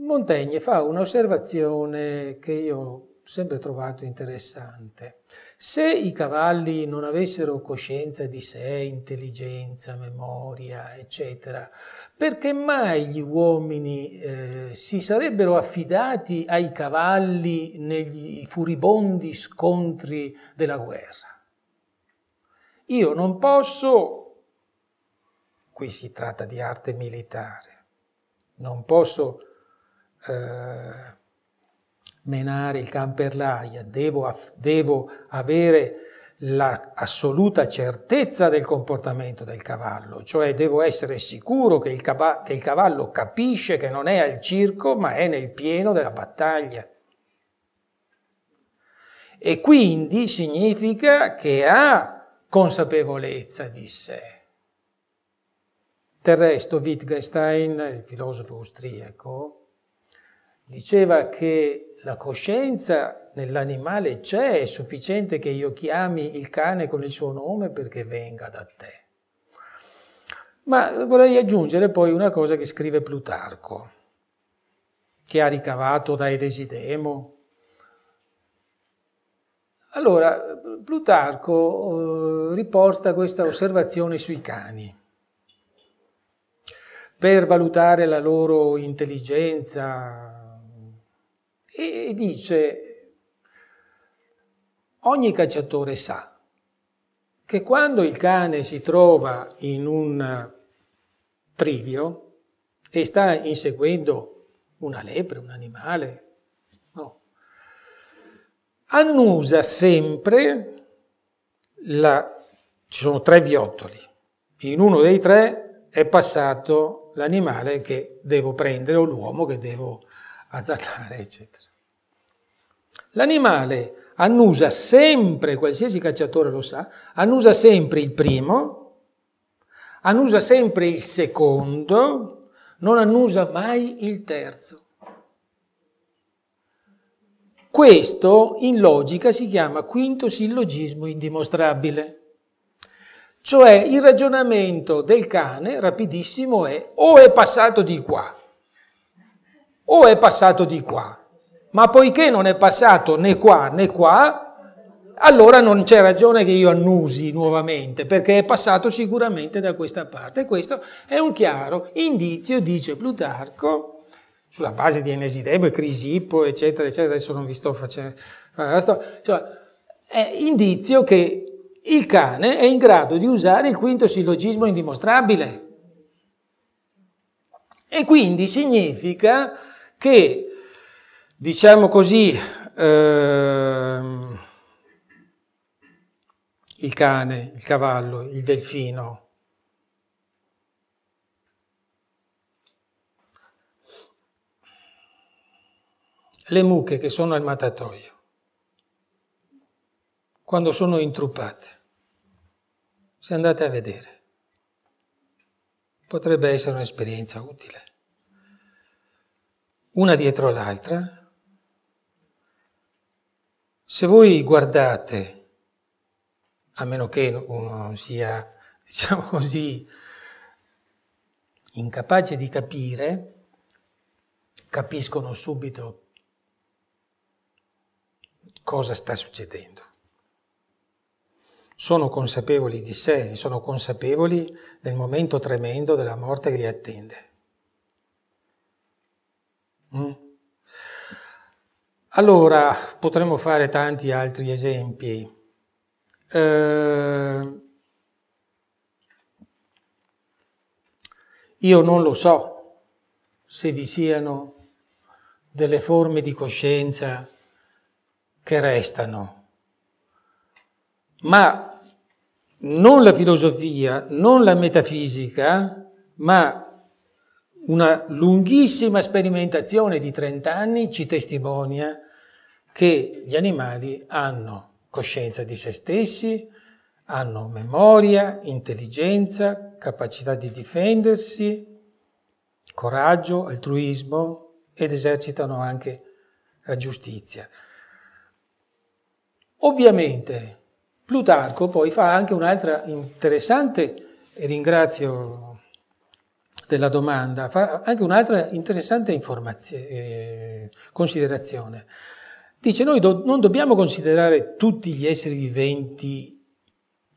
Montaigne fa un'osservazione che io ho sempre trovato interessante. Se i cavalli non avessero coscienza di sé, intelligenza, memoria, eccetera, perché mai gli uomini eh, si sarebbero affidati ai cavalli negli furibondi scontri della guerra? Io non posso, qui si tratta di arte militare, non posso eh, menare il can per l'aia, devo, devo avere l'assoluta certezza del comportamento del cavallo, cioè devo essere sicuro che il, che il cavallo capisce che non è al circo ma è nel pieno della battaglia. E quindi significa che ha consapevolezza di sé. Del resto Wittgenstein, il filosofo austriaco, diceva che la coscienza nell'animale c'è, è sufficiente che io chiami il cane con il suo nome perché venga da te. Ma vorrei aggiungere poi una cosa che scrive Plutarco, che ha ricavato da Eresidemo. Allora, Plutarco eh, riporta questa osservazione sui cani. Per valutare la loro intelligenza, e dice, ogni cacciatore sa che quando il cane si trova in un eh, trivio e sta inseguendo una lepre, un animale, no, annusa sempre la... ci sono tre viottoli, in uno dei tre è passato l'animale che devo prendere o l'uomo che devo azzaccare, eccetera. L'animale annusa sempre, qualsiasi cacciatore lo sa, annusa sempre il primo, annusa sempre il secondo, non annusa mai il terzo. Questo in logica si chiama quinto sillogismo indimostrabile. Cioè il ragionamento del cane rapidissimo è o è passato di qua o è passato di qua ma poiché non è passato né qua né qua, allora non c'è ragione che io annusi nuovamente, perché è passato sicuramente da questa parte. questo è un chiaro indizio, dice Plutarco, sulla base di Enesidebo e Crisippo, eccetera, eccetera, adesso non vi sto facendo... Cioè, è indizio che il cane è in grado di usare il quinto sillogismo indimostrabile. E quindi significa che diciamo così, ehm, il cane, il cavallo, il delfino. Le mucche che sono al matatoio, quando sono intruppate, se andate a vedere, potrebbe essere un'esperienza utile. Una dietro l'altra, se voi guardate, a meno che uno sia, diciamo così, incapace di capire, capiscono subito cosa sta succedendo. Sono consapevoli di sé, sono consapevoli del momento tremendo della morte che li attende. Mm? Allora, potremmo fare tanti altri esempi. Eh, io non lo so se vi siano delle forme di coscienza che restano, ma non la filosofia, non la metafisica, ma una lunghissima sperimentazione di 30 anni ci testimonia che gli animali hanno coscienza di se stessi, hanno memoria, intelligenza, capacità di difendersi, coraggio, altruismo ed esercitano anche la giustizia. Ovviamente Plutarco poi fa anche un'altra interessante, e ringrazio della domanda, fa anche un'altra interessante eh, considerazione. Dice, noi do- non dobbiamo considerare tutti gli esseri viventi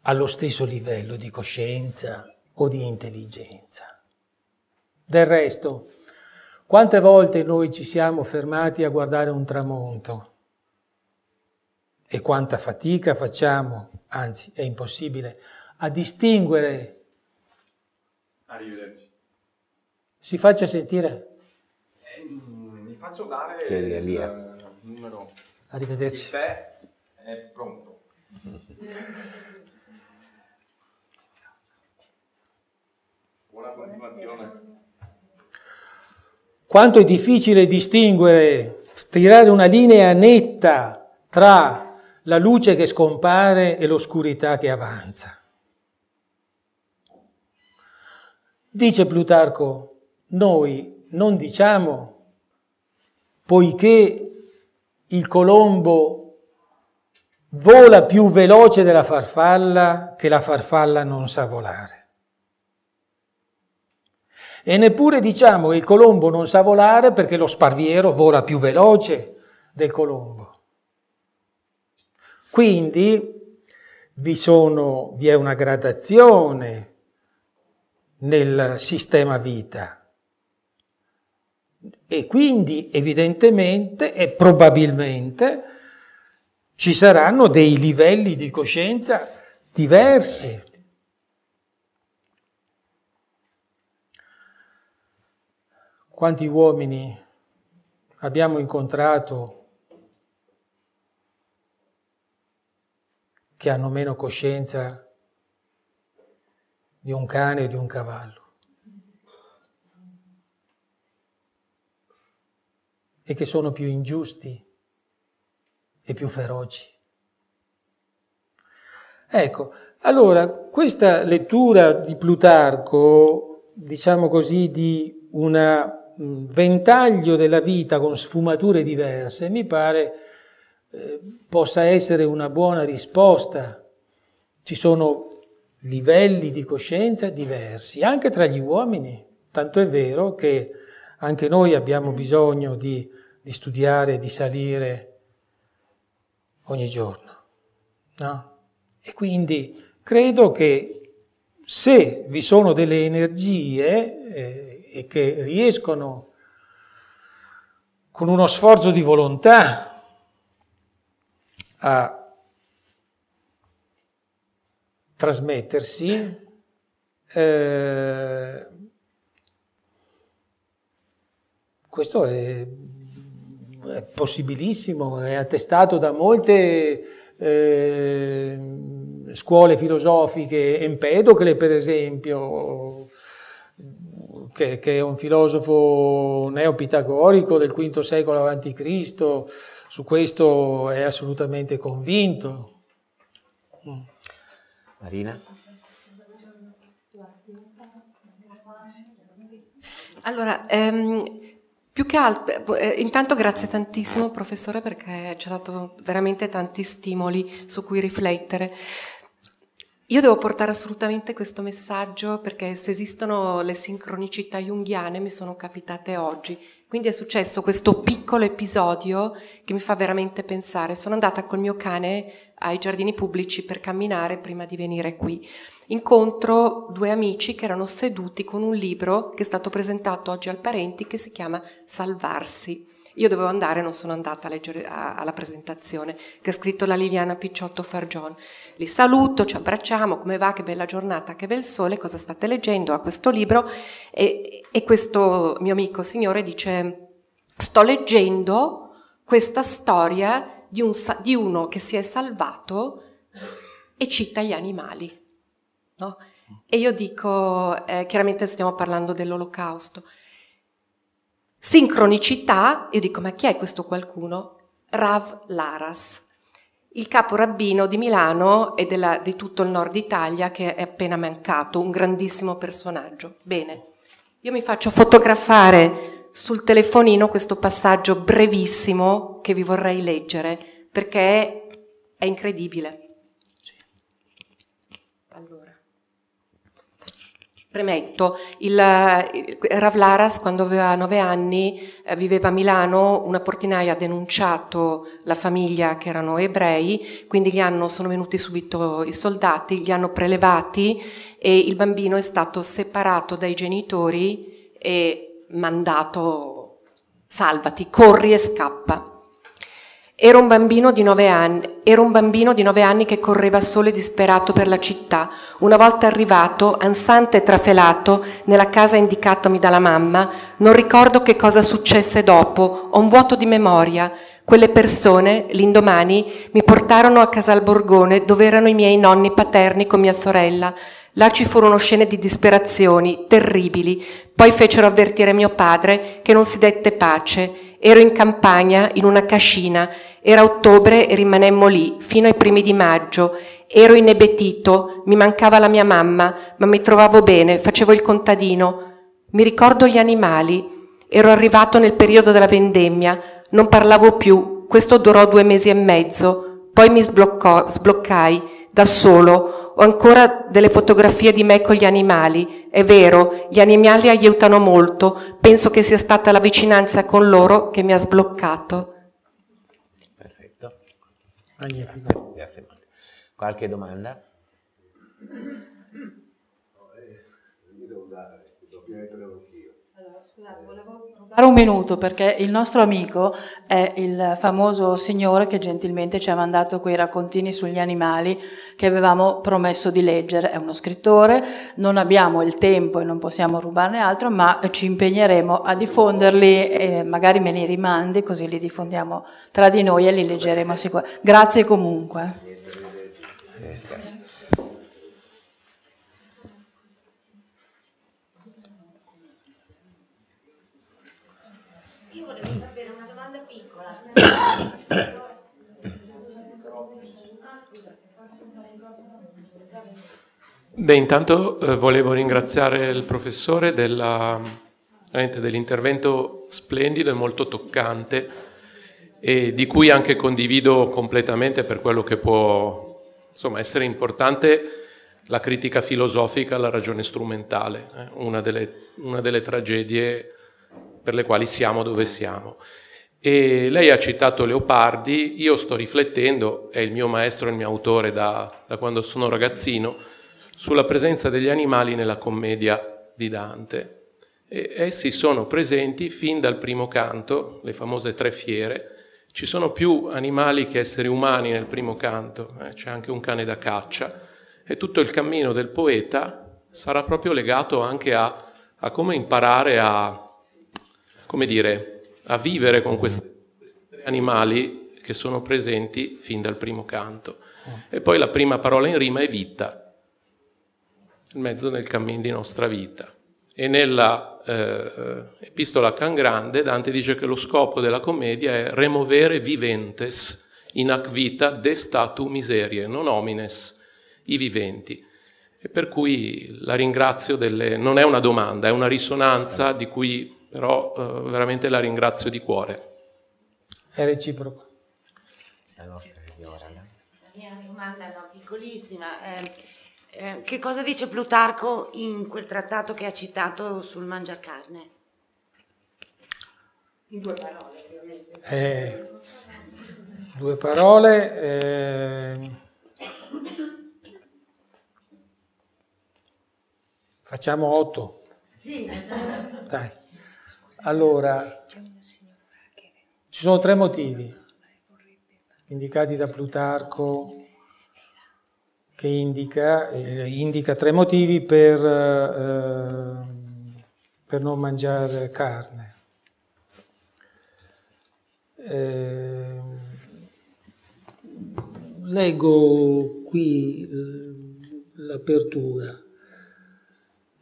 allo stesso livello di coscienza o di intelligenza. Del resto, quante volte noi ci siamo fermati a guardare un tramonto e quanta fatica facciamo, anzi è impossibile, a distinguere. Arrivederci. Si faccia sentire. Eh, mm, mi faccio dare... Che numero... Arrivederci. Il tè è pronto. Buona continuazione. Quanto è difficile distinguere, tirare una linea netta tra la luce che scompare e l'oscurità che avanza. Dice Plutarco, noi non diciamo poiché il colombo vola più veloce della farfalla che la farfalla non sa volare. E neppure diciamo che il colombo non sa volare perché lo sparviero vola più veloce del colombo. Quindi vi, sono, vi è una gradazione nel sistema vita e quindi evidentemente e probabilmente ci saranno dei livelli di coscienza diversi. Quanti uomini abbiamo incontrato che hanno meno coscienza di un cane o di un cavallo? e che sono più ingiusti e più feroci. Ecco, allora questa lettura di Plutarco, diciamo così, di un ventaglio della vita con sfumature diverse, mi pare eh, possa essere una buona risposta. Ci sono livelli di coscienza diversi, anche tra gli uomini. Tanto è vero che anche noi abbiamo bisogno di di studiare, di salire ogni giorno. No? E quindi credo che se vi sono delle energie eh, che riescono con uno sforzo di volontà a trasmettersi, eh, questo è è possibilissimo, è attestato da molte eh, scuole filosofiche, Empedocle per esempio, che, che, è un filosofo neopitagorico del V secolo a.C., su questo è assolutamente convinto. Marina? Allora, ehm, più che altro, eh, eh, intanto grazie tantissimo professore perché ci ha dato veramente tanti stimoli su cui riflettere. Io devo portare assolutamente questo messaggio perché se esistono le sincronicità junghiane mi sono capitate oggi. Quindi è successo questo piccolo episodio che mi fa veramente pensare. Sono andata col mio cane ai giardini pubblici per camminare prima di venire qui incontro due amici che erano seduti con un libro che è stato presentato oggi al Parenti che si chiama Salvarsi. Io dovevo andare, non sono andata a leggere a, alla presentazione che ha scritto la Liliana Picciotto Fargion. Li saluto, ci abbracciamo, come va, che bella giornata, che bel sole, cosa state leggendo a questo libro? E, e questo mio amico signore dice, sto leggendo questa storia di, un, di uno che si è salvato e cita gli animali. No? E io dico, eh, chiaramente stiamo parlando dell'olocausto. Sincronicità, io dico, ma chi è questo qualcuno? Rav Laras, il capo rabbino di Milano e della, di tutto il nord Italia che è appena mancato, un grandissimo personaggio. Bene, io mi faccio fotografare sul telefonino questo passaggio brevissimo che vi vorrei leggere perché è incredibile. Premetto, il, il eh, Rav Laras quando aveva nove anni eh, viveva a Milano, una portinaia ha denunciato la famiglia che erano ebrei, quindi gli hanno, sono venuti subito i soldati, li hanno prelevati e il bambino è stato separato dai genitori e mandato, salvati, corri e scappa. Era un, bambino di nove anni, era un bambino di nove anni che correva solo e disperato per la città. Una volta arrivato, ansante e trafelato, nella casa indicatomi dalla mamma, non ricordo che cosa successe dopo, ho un vuoto di memoria. Quelle persone, l'indomani, mi portarono a Borgone dove erano i miei nonni paterni con mia sorella, Là ci furono scene di disperazioni terribili, poi fecero avvertire mio padre che non si dette pace. Ero in campagna, in una cascina, era ottobre e rimanemmo lì fino ai primi di maggio. Ero inebetito, mi mancava la mia mamma, ma mi trovavo bene, facevo il contadino. Mi ricordo gli animali. Ero arrivato nel periodo della vendemmia, non parlavo più, questo durò due mesi e mezzo, poi mi sbloccò, sbloccai da solo, ho ancora delle fotografie di me con gli animali. È vero, gli animali aiutano molto, penso che sia stata la vicinanza con loro che mi ha sbloccato. Perfetto. Qualche domanda? Dare un minuto perché il nostro amico è il famoso signore che gentilmente ci ha mandato quei raccontini sugli animali che avevamo promesso di leggere. È uno scrittore, non abbiamo il tempo e non possiamo rubarne altro, ma ci impegneremo a diffonderli e magari me li rimandi così li diffondiamo tra di noi e li leggeremo sicuramente. Grazie comunque. Beh, intanto eh, volevo ringraziare il professore dell'intervento splendido e molto toccante e di cui anche condivido completamente per quello che può insomma, essere importante la critica filosofica alla ragione strumentale, eh, una, delle, una delle tragedie per le quali siamo dove siamo. E lei ha citato Leopardi, io sto riflettendo, è il mio maestro il mio autore da, da quando sono ragazzino, sulla presenza degli animali nella commedia di Dante. E essi sono presenti fin dal primo canto, le famose tre fiere. Ci sono più animali che esseri umani nel primo canto, eh, c'è anche un cane da caccia, e tutto il cammino del poeta sarà proprio legato anche a, a come imparare a, come dire, a vivere con questi tre animali che sono presenti fin dal primo canto. E poi la prima parola in rima è vita, il mezzo nel cammin di nostra vita. E nella eh, epistola Can Grande Dante dice che lo scopo della commedia è removere viventes in ac vita de statu miserie, non homines, i viventi. E per cui la ringrazio delle... non è una domanda, è una risonanza di cui però eh, veramente la ringrazio di cuore. È reciproco. La eh, mia domanda è no, piccolissima. Eh, eh, che cosa dice Plutarco in quel trattato che ha citato sul mangiar carne? In due parole, ovviamente. Eh, due parole. Ehm, facciamo otto. Sì. Dai. Allora, ci sono tre motivi indicati da Plutarco che indica, eh, indica tre motivi per, eh, per, non mangiare carne. Eh, leggo qui l'apertura.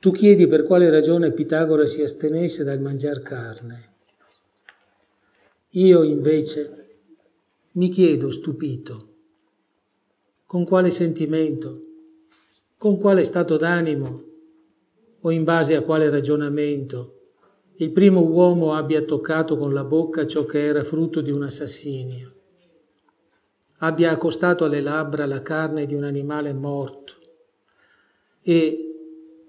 Tu chiedi per quale ragione Pitagora si astenesse dal mangiare carne. Io invece mi chiedo stupito con quale sentimento, con quale stato d'animo o in base a quale ragionamento il primo uomo abbia toccato con la bocca ciò che era frutto di un assassinio, abbia accostato alle labbra la carne di un animale morto e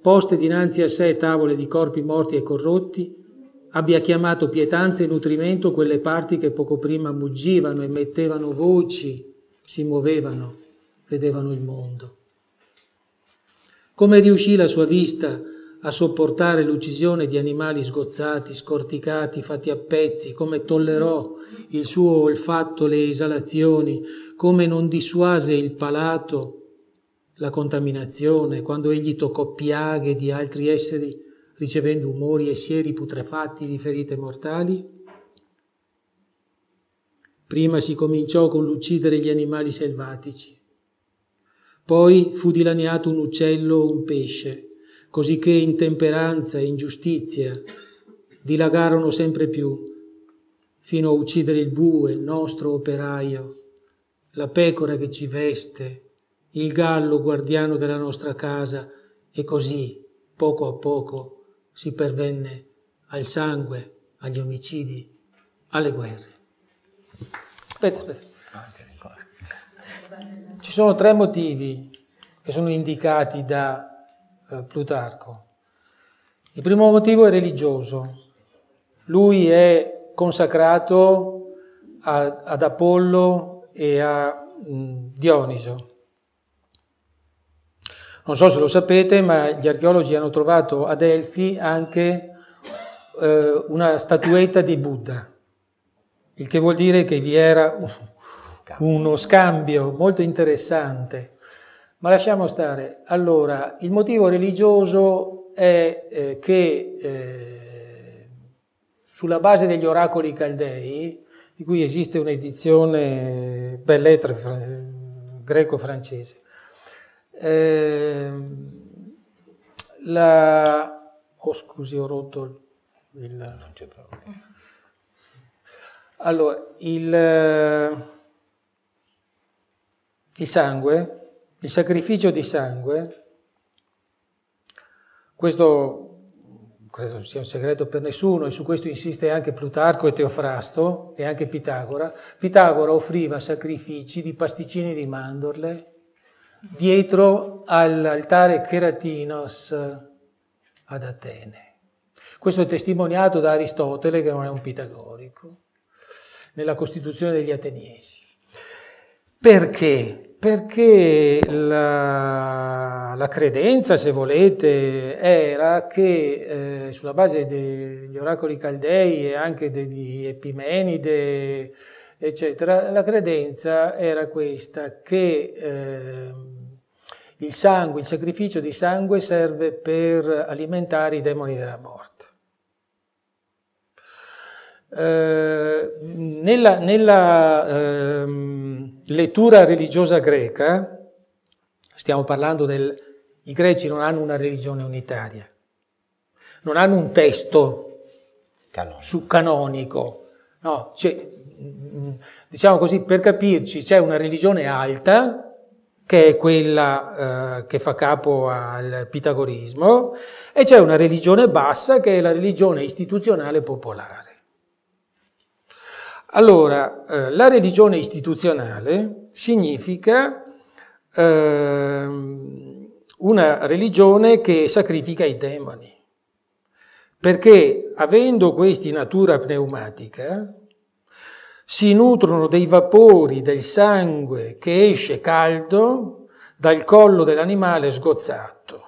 poste dinanzi a sé tavole di corpi morti e corrotti, abbia chiamato pietanza e nutrimento quelle parti che poco prima muggivano, emettevano voci, si muovevano, vedevano il mondo. Come riuscì la sua vista a sopportare l'uccisione di animali sgozzati, scorticati, fatti a pezzi, come tollerò il suo olfatto le esalazioni, come non dissuase il palato la contaminazione, quando egli toccò piaghe di altri esseri ricevendo umori e sieri putrefatti di ferite mortali? Prima si cominciò con l'uccidere gli animali selvatici. Poi fu dilaniato un uccello o un pesce, cosicché intemperanza e ingiustizia dilagarono sempre più, fino a uccidere il bue, il nostro operaio, la pecora che ci veste, il gallo guardiano della nostra casa e così, poco a poco, si pervenne al sangue, agli omicidi, alle guerre. Aspetta, aspetta. Ci sono tre motivi che sono indicati da eh, Plutarco. Il primo motivo è religioso. Lui è consacrato ad Apollo e a mm, Dioniso. Non so se lo sapete, ma gli archeologi hanno trovato a Delfi anche eh, una statuetta di Buddha, il che vuol dire che vi era uno scambio molto interessante. Ma lasciamo stare. Allora, il motivo religioso è eh, che eh, sulla base degli oracoli caldei, di cui esiste un'edizione belle eh, lettre greco-francese, eh, la... Oh, scusi, ho rotto il... Non c'è problema. Allora, il, eh, il sangue, il sacrificio di sangue, questo credo sia un segreto per nessuno, e su questo insiste anche Plutarco e Teofrasto e anche Pitagora. Pitagora offriva sacrifici di pasticcini di mandorle dietro all'altare Keratinos ad Atene. Questo è testimoniato da Aristotele, che non è un pitagorico, nella Costituzione degli Ateniesi. Perché? Perché la, la credenza, se volete, era che eh, sulla base degli oracoli caldei e anche degli Epimenide, eccetera, la credenza era questa, che eh, il sangue, il sacrificio di sangue serve per alimentare i demoni della morte. Eh, nella, nella eh, lettura religiosa greca, stiamo parlando del... i greci non hanno una religione unitaria, non hanno un testo canonico. Su, canonico. No, cioè, diciamo così, per capirci, c'è una religione alta, che è quella eh, che fa capo al pitagorismo, e c'è una religione bassa, che è la religione istituzionale popolare. Allora, eh, la religione istituzionale significa eh, una religione che sacrifica i demoni, perché avendo questi natura pneumatica, si nutrono dei vapori del sangue che esce caldo dal collo dell'animale sgozzato.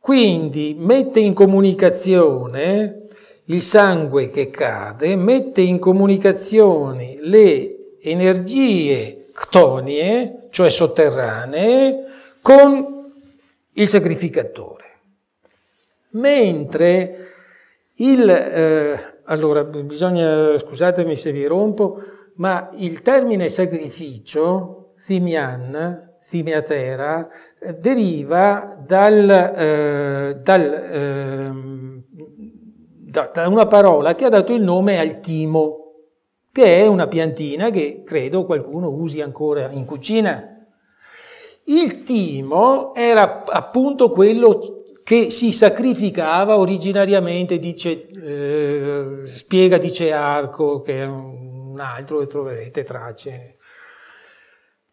Quindi mette in comunicazione il sangue che cade, mette in comunicazione le energie ctonie, cioè sotterranee, con il sacrificatore. Mentre il eh, allora, bisogna, scusatemi se vi rompo, ma il termine sacrificio, thimian, thimiatera, eh, deriva dal, eh, dal, eh, da, da una parola che ha dato il nome al timo, che è una piantina che credo qualcuno usi ancora in cucina. Il timo era appunto quello che si sacrificava originariamente, dice, eh, spiega dice Arco, che è un altro che troverete tracce.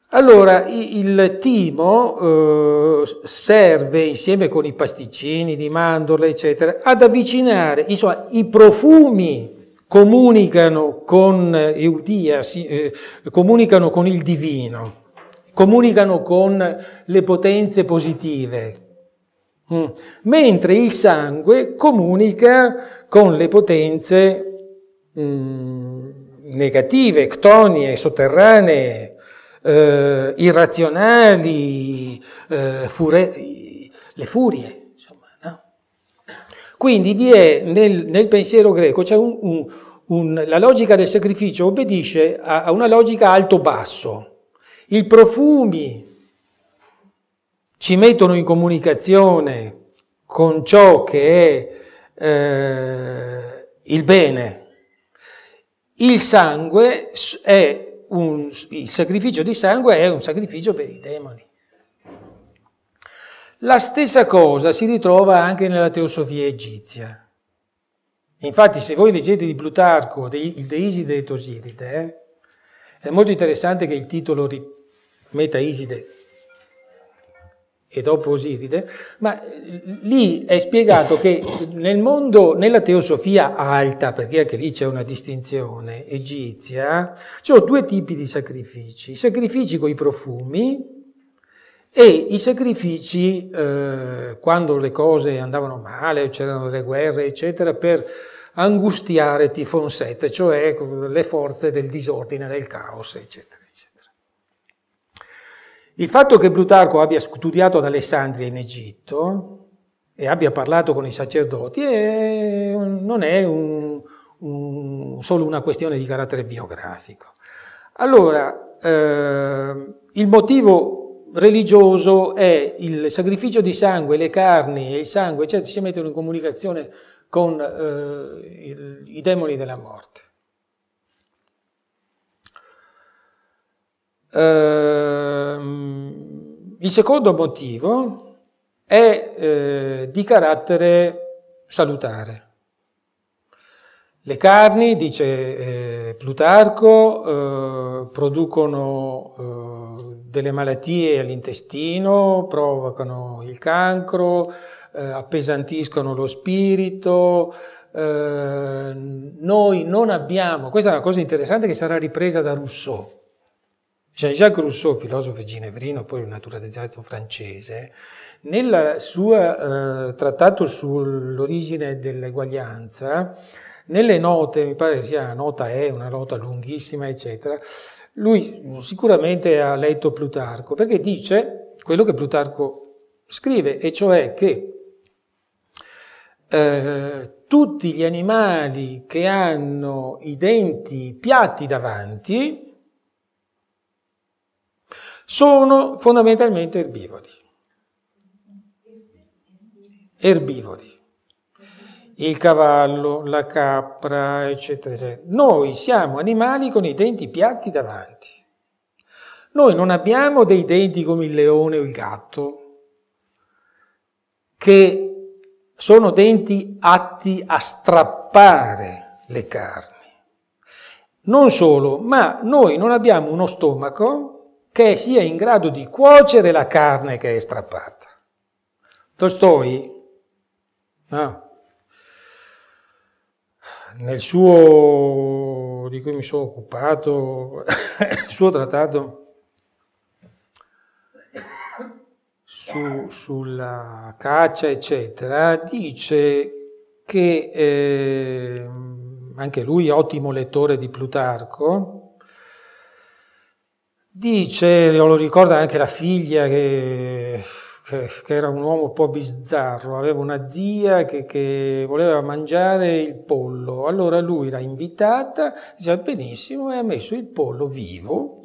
Allora, il timo eh, serve insieme con i pasticcini di mandorle, eccetera, ad avvicinare, insomma, i profumi comunicano con Eudia, eh, eh, comunicano con il divino, comunicano con le potenze positive, Mm. Mentre il sangue comunica con le potenze mm, negative, ctonie, sotterranee, eh, irrazionali, eh, fure, le furie. Insomma, no? Quindi vi è nel, nel pensiero greco c'è un, un un, la logica del sacrificio obbedisce a, a una logica alto-basso. I profumi ci mettono in comunicazione con ciò che è eh, il bene. Il sangue è un, il sacrificio di sangue è un sacrificio per i demoni. La stessa cosa si ritrova anche nella teosofia egizia. Infatti, se voi leggete di Plutarco il Deiside e Tosiride, eh, è molto interessante che il titolo metta Iside e dopo Osiride, ma eh, lì è spiegato che nel mondo, nella teosofia alta, perché anche lì c'è una distinzione egizia, ci sono due tipi di sacrifici, i sacrifici con i profumi e i sacrifici eh, quando le cose andavano male, c'erano le guerre, eccetera, per angustiare Tifon 7, cioè ecco, le forze del disordine, del caos, eccetera. Il fatto che Plutarco abbia studiato ad Alessandria in Egitto e abbia parlato con i sacerdoti è, non è un, un, solo una questione di carattere biografico. Allora, eh, il motivo religioso è il sacrificio di sangue, le carni e il sangue, eccetera, si mettono in comunicazione con eh, il, i demoni della morte. Ehm, il secondo motivo è eh, di carattere salutare. Le carni, dice eh, Plutarco, eh, producono eh, delle malattie all'intestino, provocano il cancro, eh, appesantiscono lo spirito. Eh, noi non abbiamo, questa è una cosa interessante che sarà ripresa da Rousseau, Jean-Jacques Rousseau, filosofo ginevrino, poi un naturalizzato francese, nel suo eh, trattato sull'origine dell'eguaglianza, nelle note, mi pare sia una nota E, una nota lunghissima, eccetera, lui sicuramente ha letto Plutarco, perché dice quello che Plutarco scrive, e cioè che eh, tutti gli animali che hanno i denti piatti davanti, sono fondamentalmente erbivori. Erbivori. Il cavallo, la capra, eccetera, eccetera. Noi siamo animali con i denti piatti davanti. Noi non abbiamo dei denti come il leone o il gatto, che sono denti atti a strappare le carni. Non solo, ma noi non abbiamo uno stomaco che sia in grado di cuocere la carne che è strappata. Tolstoi, no, nel suo, di cui mi sono occupato, il suo trattato su, sulla caccia, eccetera, dice che eh, anche lui ottimo lettore di Plutarco, Dice, lo ricorda anche la figlia che, che, che, era un uomo un po' bizzarro, aveva una zia che, che voleva mangiare il pollo, allora lui l'ha invitata, diceva benissimo e ha messo il pollo vivo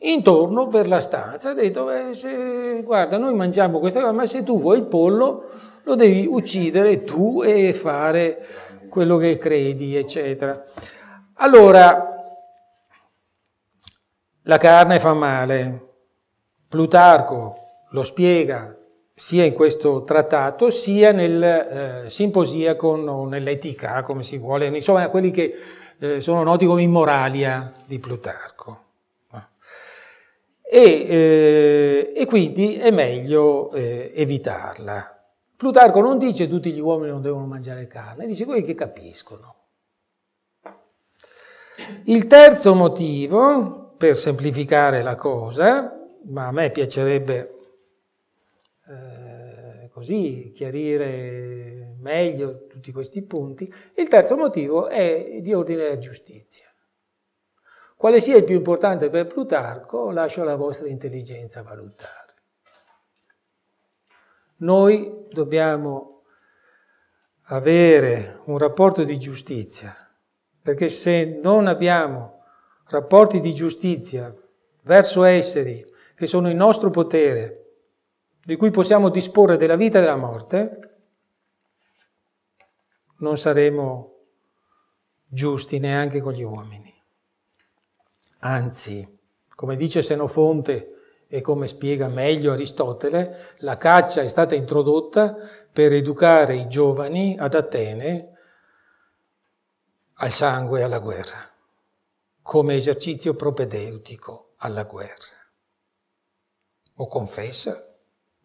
intorno per la stanza, ha detto, se, guarda, noi mangiamo questa cosa, ma se tu vuoi il pollo lo devi uccidere tu e fare quello che credi, eccetera. Allora, la carne fa male. Plutarco lo spiega sia in questo trattato sia nel eh, Simposiaco o nell'Etica, come si vuole, insomma quelli che eh, sono noti come Immoralia di Plutarco. E, eh, e quindi è meglio eh, evitarla. Plutarco non dice tutti gli uomini non devono mangiare carne, dice quelli che capiscono. Il terzo motivo per semplificare la cosa, ma a me piacerebbe eh, così chiarire meglio tutti questi punti, il terzo motivo è di ordine a giustizia. Quale sia il più importante per Plutarco lascio alla vostra intelligenza valutare. Noi dobbiamo avere un rapporto di giustizia, perché se non abbiamo rapporti di giustizia verso esseri che sono in nostro potere, di cui possiamo disporre della vita e della morte, non saremo giusti neanche con gli uomini. Anzi, come dice Senofonte e come spiega meglio Aristotele, la caccia è stata introdotta per educare i giovani ad Atene al sangue e alla guerra come esercizio propedeutico alla guerra. O confessa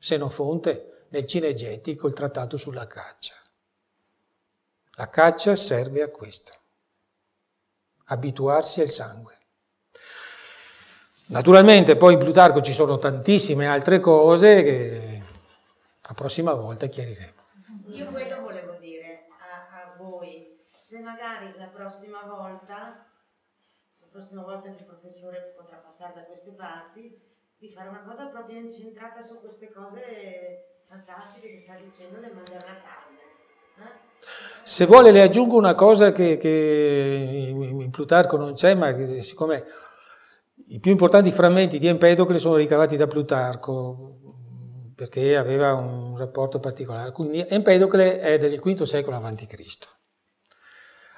Senofonte nel Cinegetico il trattato sulla caccia. La caccia serve a questo, abituarsi al sangue. Naturalmente poi in Plutarco ci sono tantissime altre cose che la prossima volta chiariremo. Io quello volevo dire a, a voi, se magari la prossima volta la prossima volta che il professore potrà passare da queste parti, di fare una cosa proprio incentrata su queste cose fantastiche che sta dicendo nel manderà a casa. Eh? Se vuole le aggiungo una cosa che, che in Plutarco non c'è, ma che, siccome i più importanti frammenti di Empedocle sono ricavati da Plutarco, perché aveva un rapporto particolare. Quindi Empedocle è del V secolo a.C.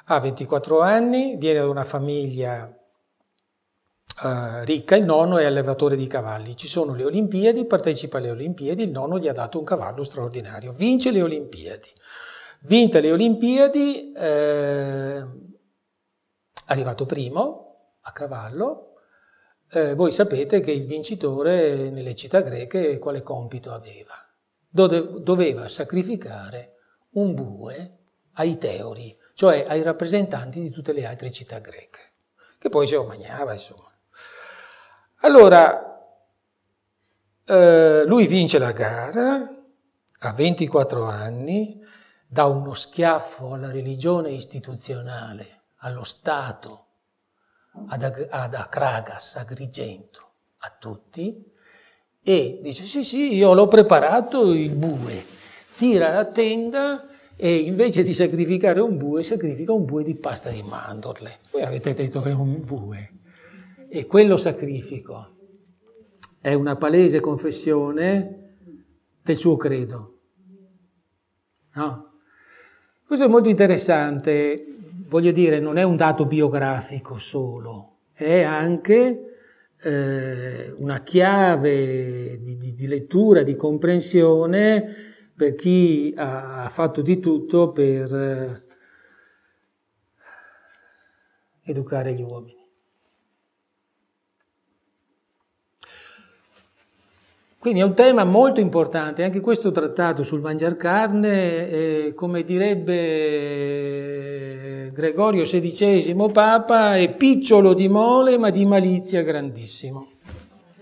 Ha 24 anni, viene da una famiglia eh, ricca, il nonno è allevatore di cavalli, ci sono le Olimpiadi, partecipa alle Olimpiadi, il nonno gli ha dato un cavallo straordinario, vince le Olimpiadi. Vinte le Olimpiadi, eh, arrivato primo a cavallo, eh, voi sapete che il vincitore nelle città greche quale compito aveva? Dove, doveva sacrificare un bue ai teori, cioè ai rappresentanti di tutte le altre città greche, che poi se lo mangiava, insomma. Allora, eh, lui vince la gara a 24 anni, dà uno schiaffo alla religione istituzionale, allo Stato, ad, Ag- ad Acragas, a a tutti, e dice sì sì, io l'ho preparato il bue, tira la tenda e invece di sacrificare un bue, sacrifica un bue di pasta di mandorle. Voi avete detto che è un bue. E quello sacrifico è una palese confessione del suo credo. No? Questo è molto interessante, voglio dire, non è un dato biografico solo, è anche eh, una chiave di, di, di, lettura, di comprensione per chi ha, ha fatto di tutto per eh, educare gli uomini. Quindi è un tema molto importante, anche questo trattato sul mangiar carne, eh, come direbbe eh, Gregorio XVI Papa, è picciolo di mole ma di malizia grandissimo.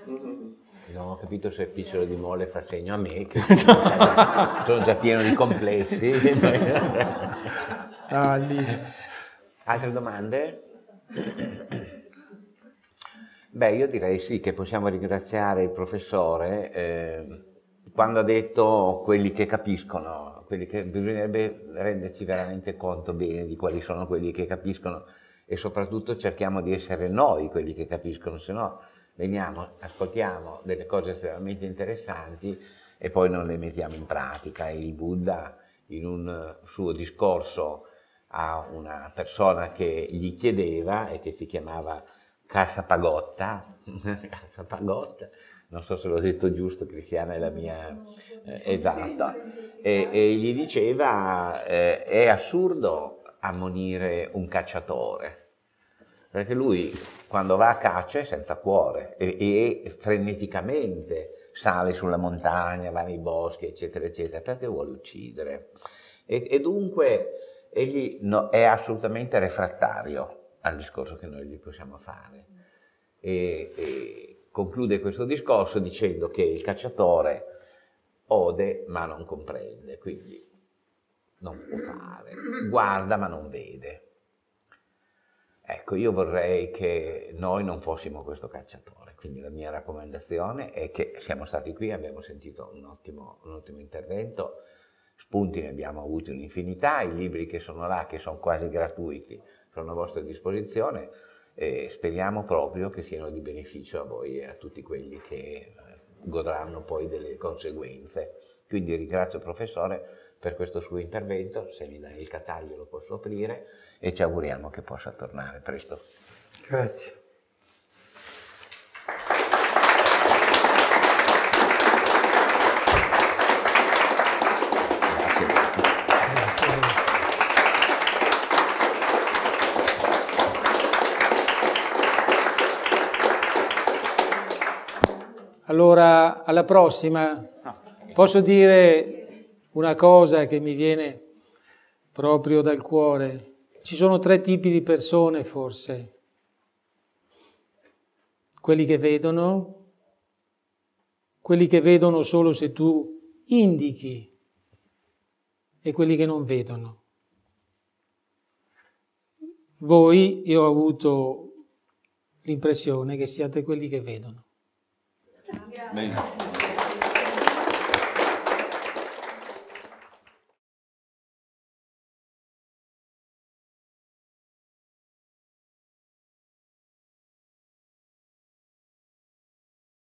Non ho capito se è picciolo di mole fa segno a me, che sono già pieno di complessi. ah, Altre domande? Beh, io direi sì che possiamo ringraziare il professore eh, quando ha detto quelli che capiscono, quelli che bisognerebbe renderci veramente conto bene di quali sono quelli che capiscono e soprattutto cerchiamo di essere noi quelli che capiscono, se no veniamo, ascoltiamo delle cose estremamente interessanti e poi non le mettiamo in pratica. Il Buddha in un suo discorso a una persona che gli chiedeva e che si chiamava Casa Pagotta, Casa Pagotta, non so se l'ho detto giusto, Cristiana è la mia... Eh, esatto. E, e, gli diceva, eh, è assurdo ammonire un cacciatore, perché lui quando va a caccia è senza cuore e, e freneticamente sale sulla montagna, va nei boschi, eccetera, eccetera, perché vuole uccidere. E, e dunque egli no, è assolutamente refrattario al discorso che noi gli possiamo fare. E, e conclude questo discorso dicendo che il cacciatore ode ma non comprende, quindi non può fare, guarda ma non vede. Ecco, io vorrei che noi non fossimo questo cacciatore, quindi la mia raccomandazione è che siamo stati qui, abbiamo sentito un ottimo, un ottimo intervento, spunti ne abbiamo avuti un'infinità, i libri che sono là, che sono quasi gratuiti, sono a vostra disposizione e speriamo proprio che siano di beneficio a voi e a tutti quelli che eh, godranno poi delle conseguenze. Quindi ringrazio il professore per questo suo intervento, se mi dai il cataglio lo posso aprire e ci auguriamo che possa tornare presto. Grazie. Allora, alla prossima. Ah. Posso dire una cosa che mi viene proprio dal cuore. Ci sono tre tipi di persone forse. Quelli che vedono, quelli che vedono solo se tu indichi e quelli che non vedono. Voi, io ho avuto l'impressione che siate quelli che vedono. 没。